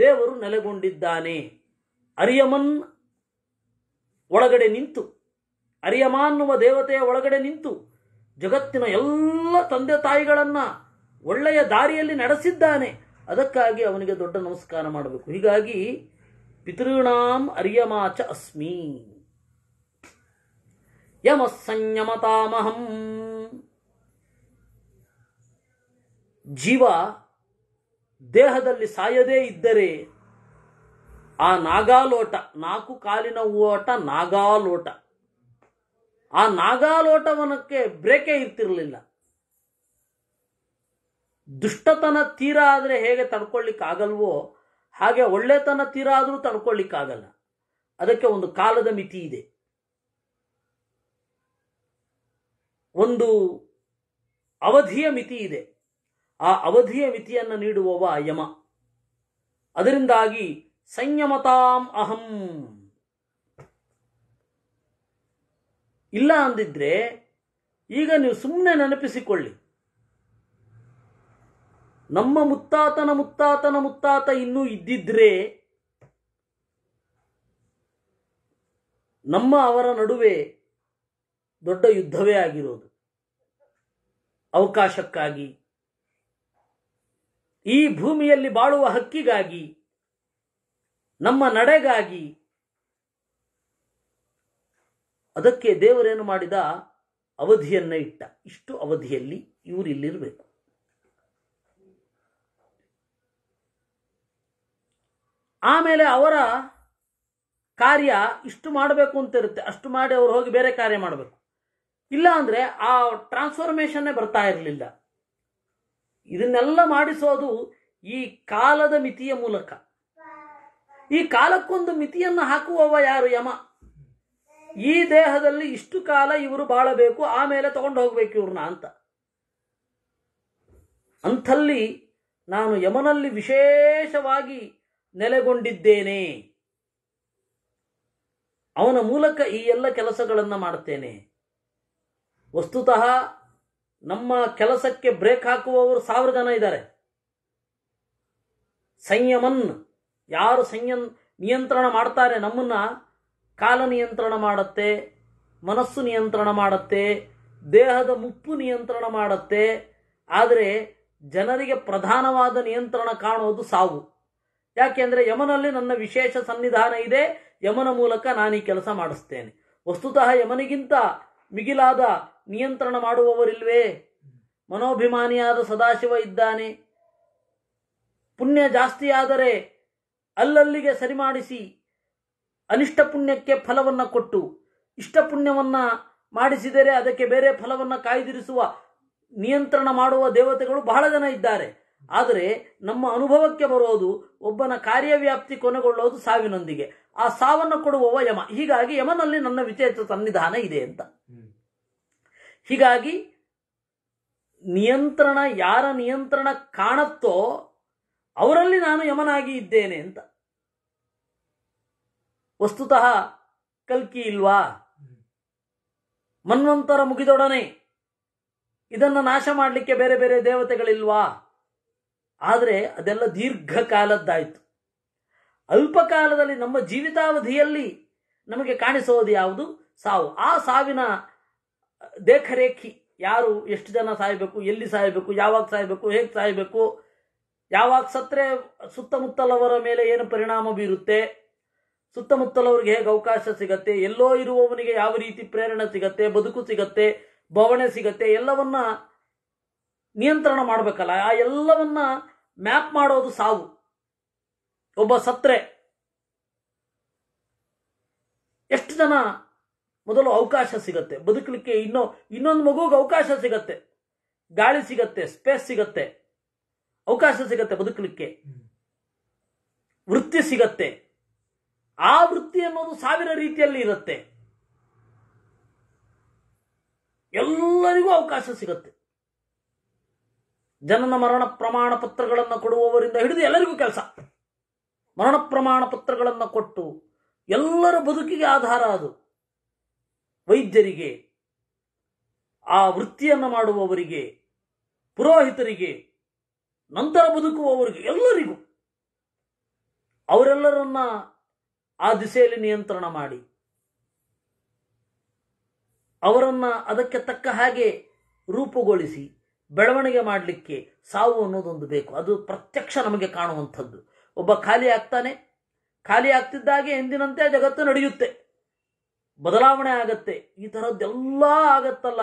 ದೇವರು ನೆಲೆಗೊಂಡಿದ್ದಾನೆ ಅರಿಯಮನ್ ಒಳಗಡೆ ನಿಂತು ಅರಿಯಮ ಅನ್ನುವ ದೇವತೆಯ ಒಳಗಡೆ ನಿಂತು ಜಗತ್ತಿನ ಎಲ್ಲ ತಂದೆ ತಾಯಿಗಳನ್ನ ಒಳ್ಳೆಯ ದಾರಿಯಲ್ಲಿ ನಡೆಸಿದ್ದಾನೆ ಅದಕ್ಕಾಗಿ ಅವನಿಗೆ ದೊಡ್ಡ ನಮಸ್ಕಾರ ಮಾಡಬೇಕು ಹೀಗಾಗಿ ಪಿತೃಣಾಂ ಅರಿಯಮಾಚ ಅಸ್ಮಿ ಯಮ ಸಂಯಮತಾಮಹಂ ಜೀವ ದೇಹದಲ್ಲಿ ಸಾಯದೇ ಇದ್ದರೆ ಆ ನಾಗಾಲೋಟ ನಾಲ್ಕು ಕಾಲಿನ ಓಟ ನಾಗಾಲೋಟ ಆ ನಾಗಾಲೋಟವನಕ್ಕೆ ಬ್ರೇಕೇ ಇರ್ತಿರಲಿಲ್ಲ ದುಷ್ಟತನ ತೀರ ಆದರೆ ಹೇಗೆ ತಡ್ಕೊಳ್ಳಿಕ್ಕಾಗಲ್ವೋ ಹಾಗೆ ಒಳ್ಳೆತನ ತೀರ ಆದರೂ ತಡ್ಕೊಳ್ಳಿಕ್ಕಾಗಲ್ಲ ಅದಕ್ಕೆ ಒಂದು ಕಾಲದ ಮಿತಿ ಇದೆ ಒಂದು ಅವಧಿಯ ಮಿತಿ ಇದೆ ಆ ಅವಧಿಯ ಮಿತಿಯನ್ನು ನೀಡುವವ ಯಮ ಅದರಿಂದಾಗಿ ಸಂಯಮತಾಂ ಅಹಂ ಇಲ್ಲ ಅಂದಿದ್ರೆ ಈಗ ನೀವು ಸುಮ್ಮನೆ ನೆನಪಿಸಿಕೊಳ್ಳಿ ನಮ್ಮ ಮುತ್ತಾತನ ಮುತ್ತಾತನ ಮುತ್ತಾತ ಇನ್ನೂ ಇದ್ದಿದ್ರೆ ನಮ್ಮ ಅವರ ನಡುವೆ ದೊಡ್ಡ ಯುದ್ಧವೇ ಆಗಿರೋದು ಅವಕಾಶಕ್ಕಾಗಿ ಈ ಭೂಮಿಯಲ್ಲಿ ಬಾಳುವ ಹಕ್ಕಿಗಾಗಿ ನಮ್ಮ ನಡೆಗಾಗಿ ಅದಕ್ಕೆ ದೇವರೇನು ಮಾಡಿದ ಅವಧಿಯನ್ನ ಇಟ್ಟ ಇಷ್ಟು ಅವಧಿಯಲ್ಲಿ ಇವರು ಇಲ್ಲಿರಬೇಕು ಆಮೇಲೆ ಅವರ ಕಾರ್ಯ ಇಷ್ಟು ಮಾಡಬೇಕು ಅಂತ ಇರುತ್ತೆ ಅಷ್ಟು ಮಾಡಿ ಅವರು ಹೋಗಿ ಬೇರೆ ಕಾರ್ಯ ಮಾಡಬೇಕು ಇಲ್ಲ ಅಂದ್ರೆ ಆ ಟ್ರಾನ್ಸ್ಫಾರ್ಮೇಶನ್ನೇ ಬರ್ತಾ ಇರಲಿಲ್ಲ ಇದನ್ನೆಲ್ಲ ಮಾಡಿಸೋದು ಈ ಕಾಲದ ಮಿತಿಯ ಮೂಲಕ ಈ ಕಾಲಕ್ಕೊಂದು ಮಿತಿಯನ್ನು ಹಾಕುವವ ಯಾರು ಯಮ ಈ ದೇಹದಲ್ಲಿ ಇಷ್ಟು ಕಾಲ ಇವರು ಬಾಳಬೇಕು ಆಮೇಲೆ ತಗೊಂಡು ಹೋಗ್ಬೇಕು ಇವ್ರನ್ನ ಅಂತ ಅಂಥಲ್ಲಿ ನಾನು ಯಮನಲ್ಲಿ ವಿಶೇಷವಾಗಿ ನೆಲೆಗೊಂಡಿದ್ದೇನೆ ಅವನ ಮೂಲಕ ಈ ಎಲ್ಲ ಕೆಲಸಗಳನ್ನು ಮಾಡ್ತೇನೆ ವಸ್ತುತಃ ನಮ್ಮ ಕೆಲಸಕ್ಕೆ ಬ್ರೇಕ್ ಹಾಕುವವರು ಸಾವಿರ ಜನ ಇದ್ದಾರೆ ಸಂಯಮನ್ ಯಾರು ಸಂಯ ನಿಯಂತ್ರಣ ಮಾಡ್ತಾರೆ ನಮ್ಮನ್ನ ಕಾಲ ನಿಯಂತ್ರಣ ಮಾಡುತ್ತೆ ಮನಸ್ಸು ನಿಯಂತ್ರಣ ಮಾಡುತ್ತೆ ದೇಹದ ಮುಪ್ಪು ನಿಯಂತ್ರಣ ಮಾಡುತ್ತೆ ಆದರೆ ಜನರಿಗೆ ಪ್ರಧಾನವಾದ ನಿಯಂತ್ರಣ ಕಾಣುವುದು ಸಾವು ಯಾಕೆಂದರೆ ಯಮನಲ್ಲಿ ನನ್ನ ವಿಶೇಷ ಸನ್ನಿಧಾನ ಇದೆ ಯಮನ ಮೂಲಕ ನಾನು ಈ ಕೆಲಸ ಮಾಡಿಸ್ತೇನೆ ವಸ್ತುತಃ ಯಮನಿಗಿಂತ ಮಿಗಿಲಾದ ನಿಯಂತ್ರಣ ಮಾಡುವವರಿಲ್ವೇ ಮನೋಭಿಮಾನಿಯಾದ ಸದಾಶಿವ ಇದ್ದಾನೆ ಪುಣ್ಯ ಜಾಸ್ತಿಯಾದರೆ ಅಲ್ಲಲ್ಲಿಗೆ ಸರಿಮಾಡಿಸಿ ಅನಿಷ್ಟ ಪುಣ್ಯಕ್ಕೆ ಫಲವನ್ನು ಕೊಟ್ಟು ಇಷ್ಟ ಪುಣ್ಯವನ್ನು ಮಾಡಿಸಿದರೆ ಅದಕ್ಕೆ ಬೇರೆ ಫಲವನ್ನು ಕಾಯ್ದಿರಿಸುವ ನಿಯಂತ್ರಣ ಮಾಡುವ ದೇವತೆಗಳು ಬಹಳ ಜನ ಇದ್ದಾರೆ ಆದರೆ ನಮ್ಮ ಅನುಭವಕ್ಕೆ ಬರೋದು ಒಬ್ಬನ ಕಾರ್ಯವ್ಯಾಪ್ತಿ ಕೊನೆಗೊಳ್ಳೋದು ಸಾವಿನೊಂದಿಗೆ ಆ ಸಾವನ್ನು ಕೊಡುವವ ಯಮ ಹೀಗಾಗಿ ಯಮನಲ್ಲಿ ನನ್ನ ವಿಚೇತ ಸನ್ನಿಧಾನ ಇದೆ ಅಂತ ಹೀಗಾಗಿ ನಿಯಂತ್ರಣ ಯಾರ ನಿಯಂತ್ರಣ ಕಾಣತ್ತೋ ಅವರಲ್ಲಿ ನಾನು ಯಮನಾಗಿ ಇದ್ದೇನೆ ಅಂತ ವಸ್ತುತಃ ಕಲ್ಕಿ ಇಲ್ವಾ ಮನ್ವಂತರ ಮುಗಿದೊಡನೆ ಇದನ್ನು ನಾಶ ಮಾಡಲಿಕ್ಕೆ ಬೇರೆ ಬೇರೆ ದೇವತೆಗಳಿಲ್ವಾ ಆದರೆ ಅದೆಲ್ಲ ದೀರ್ಘಕಾಲದ್ದಾಯಿತು ಅಲ್ಪಕಾಲದಲ್ಲಿ ನಮ್ಮ ಜೀವಿತಾವಧಿಯಲ್ಲಿ ನಮಗೆ ಕಾಣಿಸೋದು ಯಾವುದು ಸಾವು ಆ ಸಾವಿನ ದೇಖರೇಖಿ ಯಾರು ಎಷ್ಟು ಜನ ಸಾಯಬೇಕು ಎಲ್ಲಿ ಸಾಯಬೇಕು ಯಾವಾಗ ಸಾಯಬೇಕು ಹೇಗೆ ಸಾಯಬೇಕು ಯಾವಾಗ ಸತ್ರೆ ಸುತ್ತಮುತ್ತಲವರ ಮೇಲೆ ಏನು ಪರಿಣಾಮ ಬೀರುತ್ತೆ ಸುತ್ತಮುತ್ತಲವ್ರಿಗೆ ಹೇಗೆ ಅವಕಾಶ ಸಿಗತ್ತೆ ಎಲ್ಲೋ ಇರುವವನಿಗೆ ಯಾವ ರೀತಿ ಪ್ರೇರಣೆ ಸಿಗತ್ತೆ ಬದುಕು ಸಿಗತ್ತೆ ಭವಣೆ ಸಿಗತ್ತೆ ಎಲ್ಲವನ್ನ ನಿಯಂತ್ರಣ ಮಾಡಬೇಕಲ್ಲ ಆ ಎಲ್ಲವನ್ನ ಮ್ಯಾಪ್ ಮಾಡೋದು ಸಾವು ಒಬ್ಬ ಸತ್ರೆ ಎಷ್ಟು ಜನ ಮೊದಲು ಅವಕಾಶ ಸಿಗತ್ತೆ ಬದುಕಲಿಕ್ಕೆ ಇನ್ನೊ ಇನ್ನೊಂದು ಮಗುಗೆ ಅವಕಾಶ ಸಿಗತ್ತೆ ಗಾಳಿ ಸಿಗತ್ತೆ ಸ್ಪೇಸ್ ಸಿಗತ್ತೆ ಅವಕಾಶ ಸಿಗತ್ತೆ ಬದುಕಲಿಕ್ಕೆ ವೃತ್ತಿ ಸಿಗತ್ತೆ ಆ ವೃತ್ತಿ ಅನ್ನೋದು ಸಾವಿರ ರೀತಿಯಲ್ಲಿ ಇರುತ್ತೆ ಎಲ್ಲರಿಗೂ ಅವಕಾಶ ಸಿಗುತ್ತೆ ಜನನ ಮರಣ ಪ್ರಮಾಣ ಪತ್ರಗಳನ್ನು ಕೊಡುವವರಿಂದ ಹಿಡಿದು ಎಲ್ಲರಿಗೂ ಕೆಲಸ ಮರಣ ಪ್ರಮಾಣ ಪತ್ರಗಳನ್ನು ಕೊಟ್ಟು ಎಲ್ಲರ ಬದುಕಿಗೆ ಆಧಾರ ಅದು ವೈದ್ಯರಿಗೆ ಆ ವೃತ್ತಿಯನ್ನು ಮಾಡುವವರಿಗೆ ಪುರೋಹಿತರಿಗೆ ನಂತರ ಬದುಕುವವರಿಗೆ ಎಲ್ಲರಿಗೂ ಅವರೆಲ್ಲರನ್ನ ಆ ದಿಸೆಯಲ್ಲಿ ನಿಯಂತ್ರಣ ಮಾಡಿ ಅವರನ್ನು ಅದಕ್ಕೆ ತಕ್ಕ ಹಾಗೆ ರೂಪುಗೊಳಿಸಿ ಬೆಳವಣಿಗೆ ಮಾಡಲಿಕ್ಕೆ ಸಾವು ಅನ್ನೋದೊಂದು ಬೇಕು ಅದು ಪ್ರತ್ಯಕ್ಷ ನಮಗೆ ಕಾಣುವಂಥದ್ದು ಒಬ್ಬ ಖಾಲಿ ಆಗ್ತಾನೆ ಖಾಲಿ ಆಗ್ತಿದ್ದಾಗೆ ಎಂದಿನಂತೆ ಜಗತ್ತು ನಡೆಯುತ್ತೆ ಬದಲಾವಣೆ ಆಗತ್ತೆ ಈ ಥರದ್ದೆಲ್ಲ ಆಗತ್ತಲ್ಲ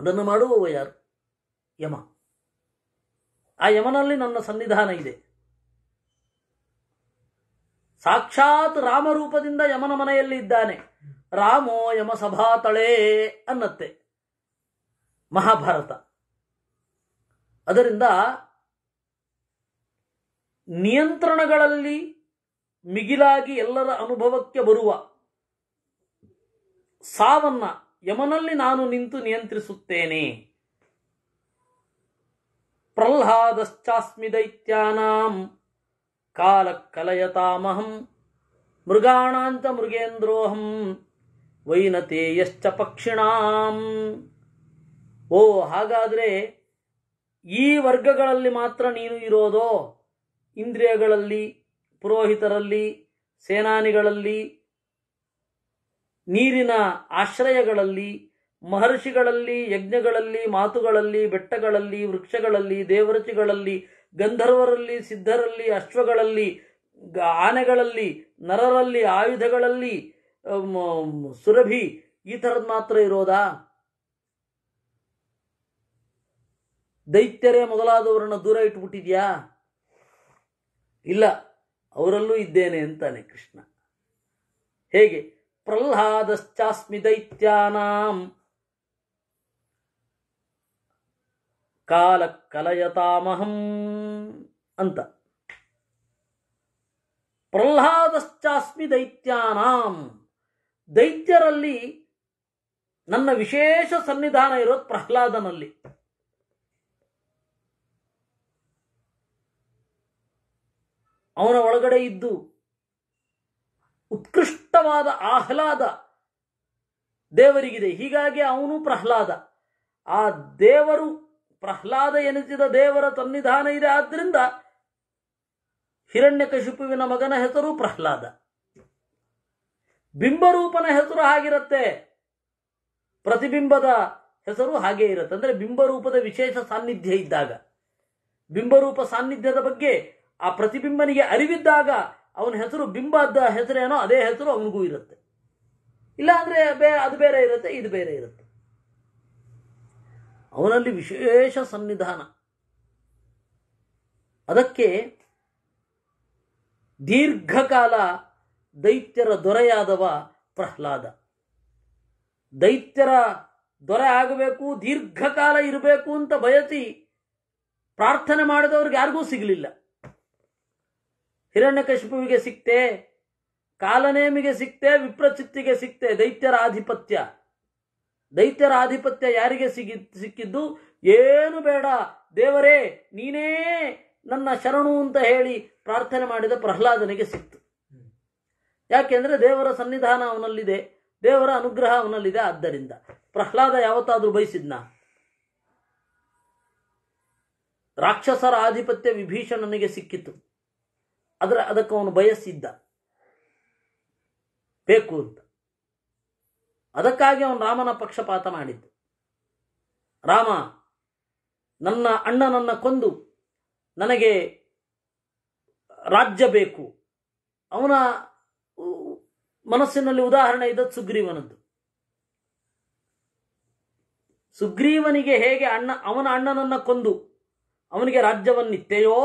ಅದನ್ನು ಮಾಡುವವ ಯಾರು ಯಮ ಆ ಯಮನಲ್ಲಿ ನನ್ನ ಸನ್ನಿಧಾನ ಇದೆ ಸಾಕ್ಷಾತ್ ರಾಮರೂಪದಿಂದ ಯಮನ ಮನೆಯಲ್ಲಿ ಇದ್ದಾನೆ ರಾಮೋ ಯಮ ಸಭಾತಳೆ ಅನ್ನತ್ತೆ ಮಹಾಭಾರತ ಅದರಿಂದ ನಿಯಂತ್ರಣಗಳಲ್ಲಿ ಮಿಗಿಲಾಗಿ ಎಲ್ಲರ ಅನುಭವಕ್ಕೆ ಬರುವ ಸಾವನ್ನ ಯಮನಲ್ಲಿ ನಾನು ನಿಂತು ನಿಯಂತ್ರಿಸುತ್ತೇನೆ ಪ್ರಹ್ಲಾದಶ್ಚಾಸ್ಮಿ ದೈತ್ಯಾನಾಂ ಕಾಲ ಕಲಯತಾಮಹಂ ಮೃಗಾಣಾಂತ ಮೃಗೇಂದ್ರೋಹಂ ವೈನತೇಯಶ್ಚ ಪಕ್ಷಿಣಾಂ ಓ ಹಾಗಾದರೆ ಈ ವರ್ಗಗಳಲ್ಲಿ ಮಾತ್ರ ನೀನು ಇರೋದೋ ಇಂದ್ರಿಯಗಳಲ್ಲಿ ಪುರೋಹಿತರಲ್ಲಿ ಸೇನಾನಿಗಳಲ್ಲಿ ನೀರಿನ ಆಶ್ರಯಗಳಲ್ಲಿ ಮಹರ್ಷಿಗಳಲ್ಲಿ ಯಜ್ಞಗಳಲ್ಲಿ ಮಾತುಗಳಲ್ಲಿ ಬೆಟ್ಟಗಳಲ್ಲಿ ವೃಕ್ಷಗಳಲ್ಲಿ ದೇವರಚಿಗಳಲ್ಲಿ ಗಂಧರ್ವರಲ್ಲಿ ಸಿದ್ಧರಲ್ಲಿ ಅಶ್ವಗಳಲ್ಲಿ ಆನೆಗಳಲ್ಲಿ ನರರಲ್ಲಿ ಆಯುಧಗಳಲ್ಲಿ ಸುರಭಿ ಈ ಥರದ್ದು ಮಾತ್ರ ಇರೋದಾ ದೈತ್ಯರೇ ಮೊದಲಾದವರನ್ನು ದೂರ ಇಟ್ಬಿಟ್ಟಿದ್ಯಾ ಇಲ್ಲ ಅವರಲ್ಲೂ ಇದ್ದೇನೆ ಅಂತಾನೆ ಕೃಷ್ಣ ಹೇಗೆ ಪ್ರಹ್ಲಾದಶ್ಚಾಸ್ಮಿ ದೈತ್ಯಾನಾಂ ಕಾಲ ಕಲಯತಾಮಹಂ ಅಂತ ಪ್ರಹ್ಲಾದಶ್ಚಾಸ್ಮಿ ದೈತ್ಯಾನಾಂ ದೈತ್ಯರಲ್ಲಿ ನನ್ನ ವಿಶೇಷ ಸನ್ನಿಧಾನ ಇರೋದು ಪ್ರಹ್ಲಾದನಲ್ಲಿ ಅವನ ಒಳಗಡೆ ಇದ್ದು ಉತ್ಕೃಷ್ಟವಾದ ಆಹ್ಲಾದ ದೇವರಿಗಿದೆ ಹೀಗಾಗಿ ಅವನು ಪ್ರಹ್ಲಾದ ಆ ದೇವರು ಪ್ರಹ್ಲಾದ ಎನಿಸಿದ ದೇವರ ಸನ್ನಿಧಾನ ಇದೆ ಆದ್ದರಿಂದ ಹಿರಣ್ಯಕಶಿಪುವಿನ ಮಗನ ಹೆಸರು ಪ್ರಹ್ಲಾದ ಬಿಂಬರೂಪನ ಹೆಸರು ಹಾಗಿರುತ್ತೆ ಪ್ರತಿಬಿಂಬದ ಹೆಸರು ಹಾಗೇ ಇರುತ್ತೆ ಅಂದರೆ ಬಿಂಬರೂಪದ ವಿಶೇಷ ಸಾನ್ನಿಧ್ಯ ಇದ್ದಾಗ ಬಿಂಬರೂಪ ಸಾನ್ನಿಧ್ಯದ ಬಗ್ಗೆ ಆ ಪ್ರತಿಬಿಂಬನಿಗೆ ಅರಿವಿದ್ದಾಗ ಅವನ ಹೆಸರು ಬಿಂಬದ ಹೆಸರೇನೋ ಅದೇ ಹೆಸರು ಅವನಿಗೂ ಇರುತ್ತೆ ಇಲ್ಲ ಅಂದ್ರೆ ಅದು ಬೇರೆ ಇರುತ್ತೆ ಇದು ಬೇರೆ ಇರುತ್ತೆ ಅವನಲ್ಲಿ ವಿಶೇಷ ಸನ್ನಿಧಾನ ಅದಕ್ಕೆ ದೀರ್ಘಕಾಲ ದೈತ್ಯರ ದೊರೆಯಾದವ ಪ್ರಹ್ಲಾದ ದೈತ್ಯರ ದೊರೆ ಆಗಬೇಕು ದೀರ್ಘಕಾಲ ಇರಬೇಕು ಅಂತ ಬಯಸಿ ಪ್ರಾರ್ಥನೆ ಮಾಡಿದವ್ರಿಗೆ ಯಾರಿಗೂ ಸಿಗಲಿಲ್ಲ ಹಿರಣ್ಯಕಶಿಪುವಿಗೆ ಸಿಕ್ತೆ ಕಾಲನೇಮಿಗೆ ಸಿಕ್ತೆ ವಿಪ್ರಚಿತ್ತಿಗೆ ಸಿಕ್ತೆ ದೈತ್ಯರ ಆಧಿಪತ್ಯ ದೈತ್ಯರ ಆಧಿಪತ್ಯ ಯಾರಿಗೆ ಸಿಗಿ ಸಿಕ್ಕಿದ್ದು ಏನು ಬೇಡ ದೇವರೇ ನೀನೇ ನನ್ನ ಶರಣು ಅಂತ ಹೇಳಿ ಪ್ರಾರ್ಥನೆ ಮಾಡಿದ ಪ್ರಹ್ಲಾದನಿಗೆ ಸಿಕ್ತು ಯಾಕೆಂದ್ರೆ ದೇವರ ಸನ್ನಿಧಾನ ಅವನಲ್ಲಿದೆ ದೇವರ ಅನುಗ್ರಹ ಅವನಲ್ಲಿದೆ ಆದ್ದರಿಂದ ಪ್ರಹ್ಲಾದ ಯಾವತ್ತಾದ್ರೂ ಬಯಸಿದ್ನ ರಾಕ್ಷಸರ ಆಧಿಪತ್ಯ ವಿಭೀಷಣನಿಗೆ ಸಿಕ್ಕಿತು ಅದರ ಅದಕ್ಕೆ ಅವನು ಬಯಸಿದ್ದ ಬೇಕು ಅಂತ ಅದಕ್ಕಾಗಿ ಅವನು ರಾಮನ ಪಕ್ಷಪಾತ ಮಾಡಿದ್ದು ರಾಮ ನನ್ನ ಅಣ್ಣನನ್ನ ಕೊಂದು ನನಗೆ ರಾಜ್ಯ ಬೇಕು ಅವನ ಮನಸ್ಸಿನಲ್ಲಿ ಉದಾಹರಣೆ ಇದ್ದದ್ದು ಸುಗ್ರೀವನದ್ದು ಸುಗ್ರೀವನಿಗೆ ಹೇಗೆ ಅಣ್ಣ ಅವನ ಅಣ್ಣನನ್ನ ಕೊಂದು ಅವನಿಗೆ ರಾಜ್ಯವನ್ನಿತ್ತೆಯೋ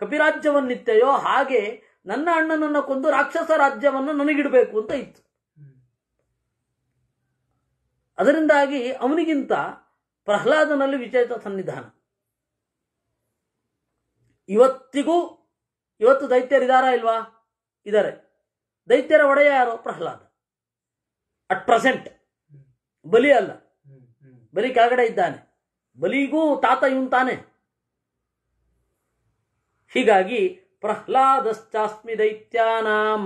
ಕಪಿರಾಜ್ಯವನ್ನಿತ್ತೆಯೋ ಹಾಗೆ ನನ್ನ ಅಣ್ಣನನ್ನ ಕೊಂದು ರಾಕ್ಷಸ ರಾಜ್ಯವನ್ನು ನನಗಿಡಬೇಕು ಅಂತ ಇತ್ತು ಅದರಿಂದಾಗಿ ಅವನಿಗಿಂತ ಪ್ರಹ್ಲಾದನಲ್ಲಿ ವಿಚಾರಿತ ಸನ್ನಿಧಾನ ಇವತ್ತಿಗೂ ಇವತ್ತು ದೈತ್ಯರಿದಾರಾ ಇಲ್ವಾ ಇದಾರೆ ದೈತ್ಯರ ಒಡೆಯ ಯಾರು ಪ್ರಹ್ಲಾದ ಅಟ್ ಪ್ರೆಸೆಂಟ್ ಬಲಿ ಅಲ್ಲ ಬಲಿ ಕೆಳಗಡೆ ಇದ್ದಾನೆ ಬಲಿಗೂ ತಾತ ಇವನ್ ತಾನೆ ಹೀಗಾಗಿ ಪ್ರಹ್ಲಾದಶ್ಚಾಸ್ಮಿ ದೈತ್ಯಾನಾಂ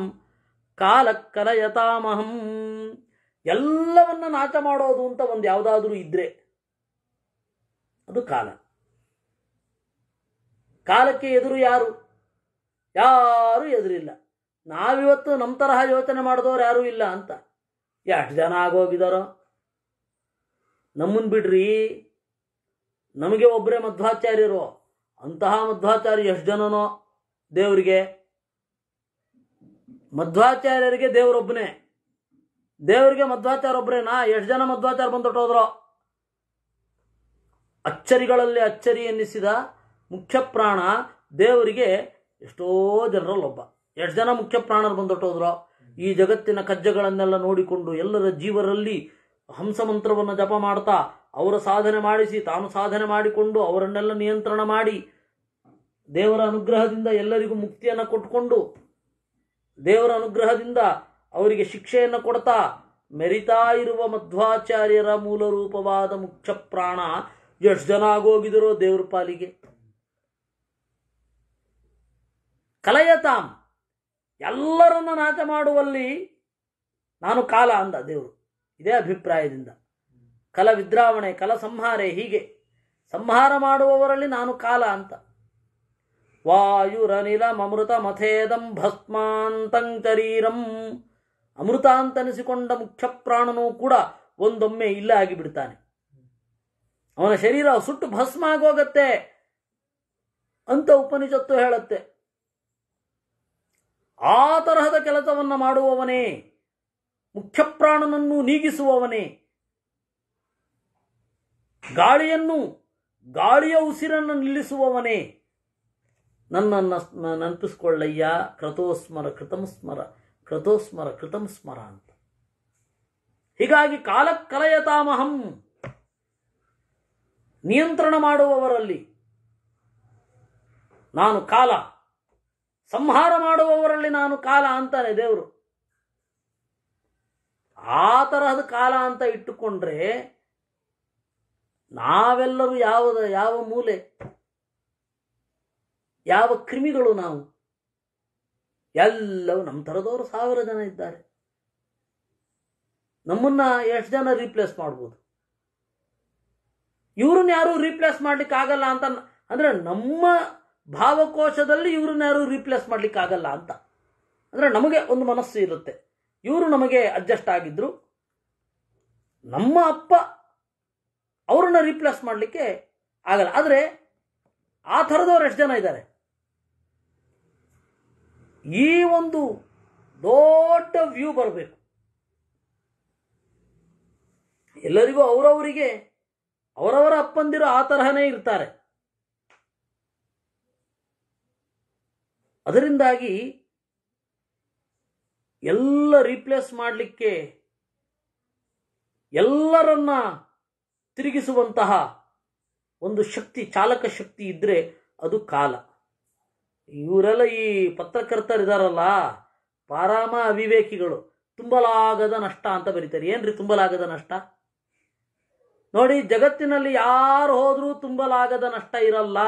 ಕಲಯತಾಮಹಂ ಎಲ್ಲವನ್ನ ನಾಟ ಮಾಡೋದು ಅಂತ ಒಂದು ಯಾವುದಾದ್ರೂ ಇದ್ರೆ ಅದು ಕಾಲ ಕಾಲಕ್ಕೆ ಎದುರು ಯಾರು ಯಾರು ಎದುರಿಲ್ಲ ನಾವಿವತ್ತು ನಮ್ಮ ತರಹ ಯೋಚನೆ ಮಾಡಿದವ್ರು ಯಾರೂ ಇಲ್ಲ ಅಂತ ಎಷ್ಟು ಜನ ಆಗೋಗಿದಾರೋ ನಮ್ಮನ್ನು ಬಿಡ್ರಿ ನಮಗೆ ಒಬ್ಬರೇ ಮಧ್ವಾಚಾರ್ಯರು ಅಂತಹ ಮಧ್ವಾಚಾರ್ಯ ಎಷ್ಟು ಜನನೋ ದೇವರಿಗೆ ಮಧ್ವಾಚಾರ್ಯರಿಗೆ ದೇವರೊಬ್ಬನೇ ದೇವರಿಗೆ ಮಧ್ವಾಚಾರ ಒಬ್ರೇನಾ ಎಷ್ಟು ಜನ ಮಧ್ವಾಚಾರ ಬಂದೊಟ್ಟೋದ್ರು ಅಚ್ಚರಿಗಳಲ್ಲಿ ಅಚ್ಚರಿ ಎನ್ನಿಸಿದ ಮುಖ್ಯ ಪ್ರಾಣ ದೇವರಿಗೆ ಎಷ್ಟೋ ಜನರಲ್ಲೊಬ್ಬ ಎಷ್ಟು ಜನ ಮುಖ್ಯ ಪ್ರಾಣರು ಬಂದೊಟ್ಟೋದ್ರು ಈ ಜಗತ್ತಿನ ಕಜ್ಜಗಳನ್ನೆಲ್ಲ ನೋಡಿಕೊಂಡು ಎಲ್ಲರ ಜೀವರಲ್ಲಿ ಹಂಸ ಮಂತ್ರವನ್ನು ಜಪ ಮಾಡ್ತಾ ಅವರ ಸಾಧನೆ ಮಾಡಿಸಿ ತಾನು ಸಾಧನೆ ಮಾಡಿಕೊಂಡು ಅವರನ್ನೆಲ್ಲ ನಿಯಂತ್ರಣ ಮಾಡಿ ದೇವರ ಅನುಗ್ರಹದಿಂದ ಎಲ್ಲರಿಗೂ ಮುಕ್ತಿಯನ್ನು ಕೊಟ್ಟುಕೊಂಡು ದೇವರ ಅನುಗ್ರಹದಿಂದ ಅವರಿಗೆ ಶಿಕ್ಷೆಯನ್ನು ಕೊಡ್ತಾ ಮೆರಿತಾ ಇರುವ ಮಧ್ವಾಚಾರ್ಯರ ಮೂಲ ರೂಪವಾದ ಮುಖ್ಯ ಪ್ರಾಣ ಎಷ್ಟು ಜನ ಆಗೋಗಿದರೋ ದೇವ್ರ ಪಾಲಿಗೆ ತಾಮ್ ಎಲ್ಲರನ್ನ ನಾಚ ಮಾಡುವಲ್ಲಿ ನಾನು ಕಾಲ ಅಂದ ದೇವರು ಇದೇ ಅಭಿಪ್ರಾಯದಿಂದ ಕಲ ವಿದ್ರಾವಣೆ ಕಲ ಸಂಹಾರೆ ಹೀಗೆ ಸಂಹಾರ ಮಾಡುವವರಲ್ಲಿ ನಾನು ಕಾಲ ಅಂತ ಮಮೃತ ಮಥೇದಂ ಭಸ್ಮಾಂತಂ ಶರೀರಂ ಅಮೃತ ಅಂತನಿಸಿಕೊಂಡ ಮುಖ್ಯ ಪ್ರಾಣನೂ ಕೂಡ ಒಂದೊಮ್ಮೆ ಇಲ್ಲ ಆಗಿಬಿಡ್ತಾನೆ ಅವನ ಶರೀರ ಸುಟ್ಟು ಭಸ್ಮ ಆಗೋಗತ್ತೆ ಅಂತ ಉಪನಿಷತ್ತು ಹೇಳುತ್ತೆ ಆ ತರಹದ ಕೆಲಸವನ್ನು ಮಾಡುವವನೇ ಮುಖ್ಯ ಪ್ರಾಣನನ್ನು ನೀಗಿಸುವವನೇ ಗಾಳಿಯನ್ನು ಗಾಳಿಯ ಉಸಿರನ್ನು ನಿಲ್ಲಿಸುವವನೇ ನನ್ನನ್ನು ನೆನಪಿಸ್ಕೊಳ್ಳಯ್ಯ ಕೃತೋಸ್ಮರ ಕೃತಮಸ್ಮರ ಕೃತೋಸ್ಮರ ಕೃತಂ ಸ್ಮರ ಅಂತ ಹೀಗಾಗಿ ಕಾಲ ಕಲಯತಾಮಹಂ ನಿಯಂತ್ರಣ ಮಾಡುವವರಲ್ಲಿ ನಾನು ಕಾಲ ಸಂಹಾರ ಮಾಡುವವರಲ್ಲಿ ನಾನು ಕಾಲ ಅಂತಾನೆ ದೇವರು ಆ ತರಹದ ಕಾಲ ಅಂತ ಇಟ್ಟುಕೊಂಡ್ರೆ ನಾವೆಲ್ಲರೂ ಯಾವ ಯಾವ ಮೂಲೆ ಯಾವ ಕ್ರಿಮಿಗಳು ನಾವು ಎಲ್ಲವೂ ನಮ್ಮ ಥರದವರು ಸಾವಿರ ಜನ ಇದ್ದಾರೆ ನಮ್ಮನ್ನ ಎಷ್ಟು ಜನ ರೀಪ್ಲೇಸ್ ಮಾಡ್ಬೋದು ಇವ್ರನ್ನ ಯಾರು ರೀಪ್ಲೇಸ್ ಮಾಡ್ಲಿಕ್ಕೆ ಆಗಲ್ಲ ಅಂತ ಅಂದ್ರೆ ನಮ್ಮ ಭಾವಕೋಶದಲ್ಲಿ ಇವ್ರನ್ನ ಯಾರು ರೀಪ್ಲೇಸ್ ಮಾಡ್ಲಿಕ್ಕೆ ಆಗಲ್ಲ ಅಂತ ಅಂದ್ರೆ ನಮಗೆ ಒಂದು ಮನಸ್ಸು ಇರುತ್ತೆ ಇವರು ನಮಗೆ ಅಡ್ಜಸ್ಟ್ ಆಗಿದ್ರು ನಮ್ಮ ಅಪ್ಪ ಅವ್ರನ್ನ ರೀಪ್ಲೇಸ್ ಮಾಡಲಿಕ್ಕೆ ಆಗಲ್ಲ ಆದರೆ ಆ ಥರದವ್ರು ಎಷ್ಟು ಜನ ಇದ್ದಾರೆ ಈ ಒಂದು ದೊಡ್ಡ ವ್ಯೂ ಬರಬೇಕು ಎಲ್ಲರಿಗೂ ಅವರವರಿಗೆ ಅವರವರ ಅಪ್ಪಂದಿರು ಆ ತರಹನೇ ಇರ್ತಾರೆ ಅದರಿಂದಾಗಿ ಎಲ್ಲ ರೀಪ್ಲೇಸ್ ಮಾಡಲಿಕ್ಕೆ ಎಲ್ಲರನ್ನ ತಿರುಗಿಸುವಂತಹ ಒಂದು ಶಕ್ತಿ ಚಾಲಕ ಶಕ್ತಿ ಇದ್ದರೆ ಅದು ಕಾಲ ಇವರೆಲ್ಲ ಈ ಪತ್ರಕರ್ತರಿದಾರಲ್ಲ ಪಾರಾಮ ಅವಿವೇಕಿಗಳು ತುಂಬಲಾಗದ ನಷ್ಟ ಅಂತ ಬರೀತಾರೆ ಏನ್ರಿ ತುಂಬಲಾಗದ ನಷ್ಟ ನೋಡಿ ಜಗತ್ತಿನಲ್ಲಿ ಯಾರು ಹೋದ್ರೂ ತುಂಬಲಾಗದ ನಷ್ಟ ಇರಲ್ಲ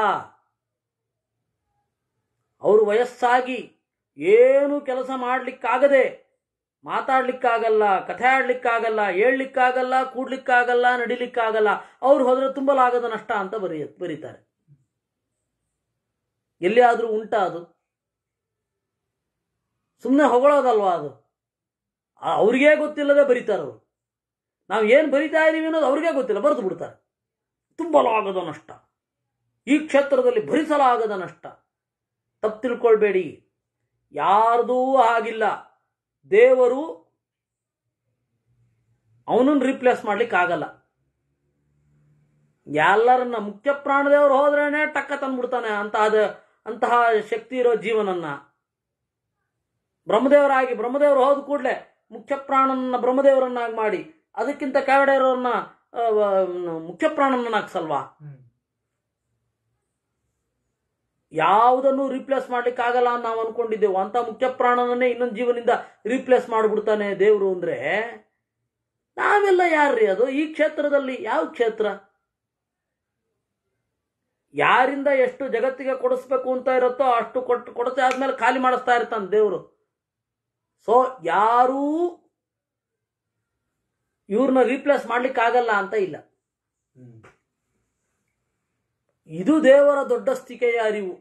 ಅವರು ವಯಸ್ಸಾಗಿ ಏನು ಕೆಲಸ ಮಾಡಲಿಕ್ಕಾಗದೆ ಮಾತಾಡ್ಲಿಕ್ಕಾಗಲ್ಲ ಕಥೆ ಆಡ್ಲಿಕ್ಕಾಗಲ್ಲ ಹೇಳಲಿಕ್ಕಾಗಲ್ಲ ಕೂಡ್ಲಿಕ್ಕಾಗಲ್ಲ ನಡಿಲಿಕ್ಕಾಗಲ್ಲ ಅವ್ರು ಹೋದ್ರೆ ತುಂಬಲಾಗದ ನಷ್ಟ ಅಂತ ಬರೀ ಬರೀತಾರೆ ಎಲ್ಲಿ ಆದರೂ ಉಂಟಾ ಅದು ಸುಮ್ಮನೆ ಹೊಗಳೋದಲ್ವಾ ಅದು ಅವ್ರಿಗೇ ಗೊತ್ತಿಲ್ಲದೆ ಬರೀತಾರವರು ನಾವು ಏನು ಬರಿತಾ ಇದ್ದೀವಿ ಅನ್ನೋದು ಅವ್ರಿಗೇ ಗೊತ್ತಿಲ್ಲ ಬರೆದು ಬಿಡ್ತಾರೆ ತುಂಬಲಾಗದ ನಷ್ಟ ಈ ಕ್ಷೇತ್ರದಲ್ಲಿ ಭರಿಸಲಾಗದ ನಷ್ಟ ತಪ್ಪು ತಿಳ್ಕೊಳ್ಬೇಡಿ ಯಾರ್ದೂ ಆಗಿಲ್ಲ ದೇವರು ಅವನನ್ನು ರಿಪ್ಲೇಸ್ ಮಾಡ್ಲಿಕ್ಕೆ ಆಗಲ್ಲ ಎಲ್ಲರನ್ನ ಮುಖ್ಯ ಪ್ರಾಣದೇವರು ಹೋದ್ರೇನೆ ಟಕ್ಕ ತಂದ್ಬಿಡ್ತಾನೆ ಅಂತ ಅದು ಅಂತಹ ಶಕ್ತಿ ಇರೋ ಜೀವನನ್ನ ಬ್ರಹ್ಮದೇವರಾಗಿ ಬ್ರಹ್ಮದೇವರು ಹೋದ ಕೂಡಲೇ ಮುಖ್ಯ ಪ್ರಾಣನ ಬ್ರಹ್ಮದೇವರನ್ನಾಗಿ ಮಾಡಿ ಅದಕ್ಕಿಂತ ಕಾವಡೆಯರನ್ನ ಮುಖ್ಯ ಪ್ರಾಣನಾಗ್ಸಲ್ವಾ ಯಾವುದನ್ನು ರೀಪ್ಲೇಸ್ ಮಾಡ್ಲಿಕ್ಕೆ ಆಗಲ್ಲ ಅಂತ ನಾವು ಅನ್ಕೊಂಡಿದ್ದೆವು ಅಂತ ಮುಖ್ಯ ಪ್ರಾಣನನ್ನೇ ಇನ್ನೊಂದು ಜೀವನಿಂದ ರೀಪ್ಲೇಸ್ ಮಾಡಿಬಿಡ್ತಾನೆ ದೇವರು ಅಂದ್ರೆ ನಾವೆಲ್ಲ ಯಾರ್ರಿ ಅದು ಈ ಕ್ಷೇತ್ರದಲ್ಲಿ ಯಾವ ಕ್ಷೇತ್ರ ಯಾರಿಂದ ಎಷ್ಟು ಜಗತ್ತಿಗೆ ಕೊಡಿಸ್ಬೇಕು ಅಂತ ಇರುತ್ತೋ ಅಷ್ಟು ಕೊಟ್ಟು ಕೊಡಿಸಿ ಆದ್ಮೇಲೆ ಖಾಲಿ ಮಾಡಿಸ್ತಾ ಇರ್ತಾನೆ ದೇವರು ಸೊ ಯಾರೂ ಇವ್ರನ್ನ ರೀಪ್ಲೇಸ್ ಮಾಡ್ಲಿಕ್ಕೆ ಆಗಲ್ಲ ಅಂತ ಇಲ್ಲ ಇದು ದೇವರ ದೊಡ್ಡ ಸ್ಥಿಕೆಯ ಅರಿವು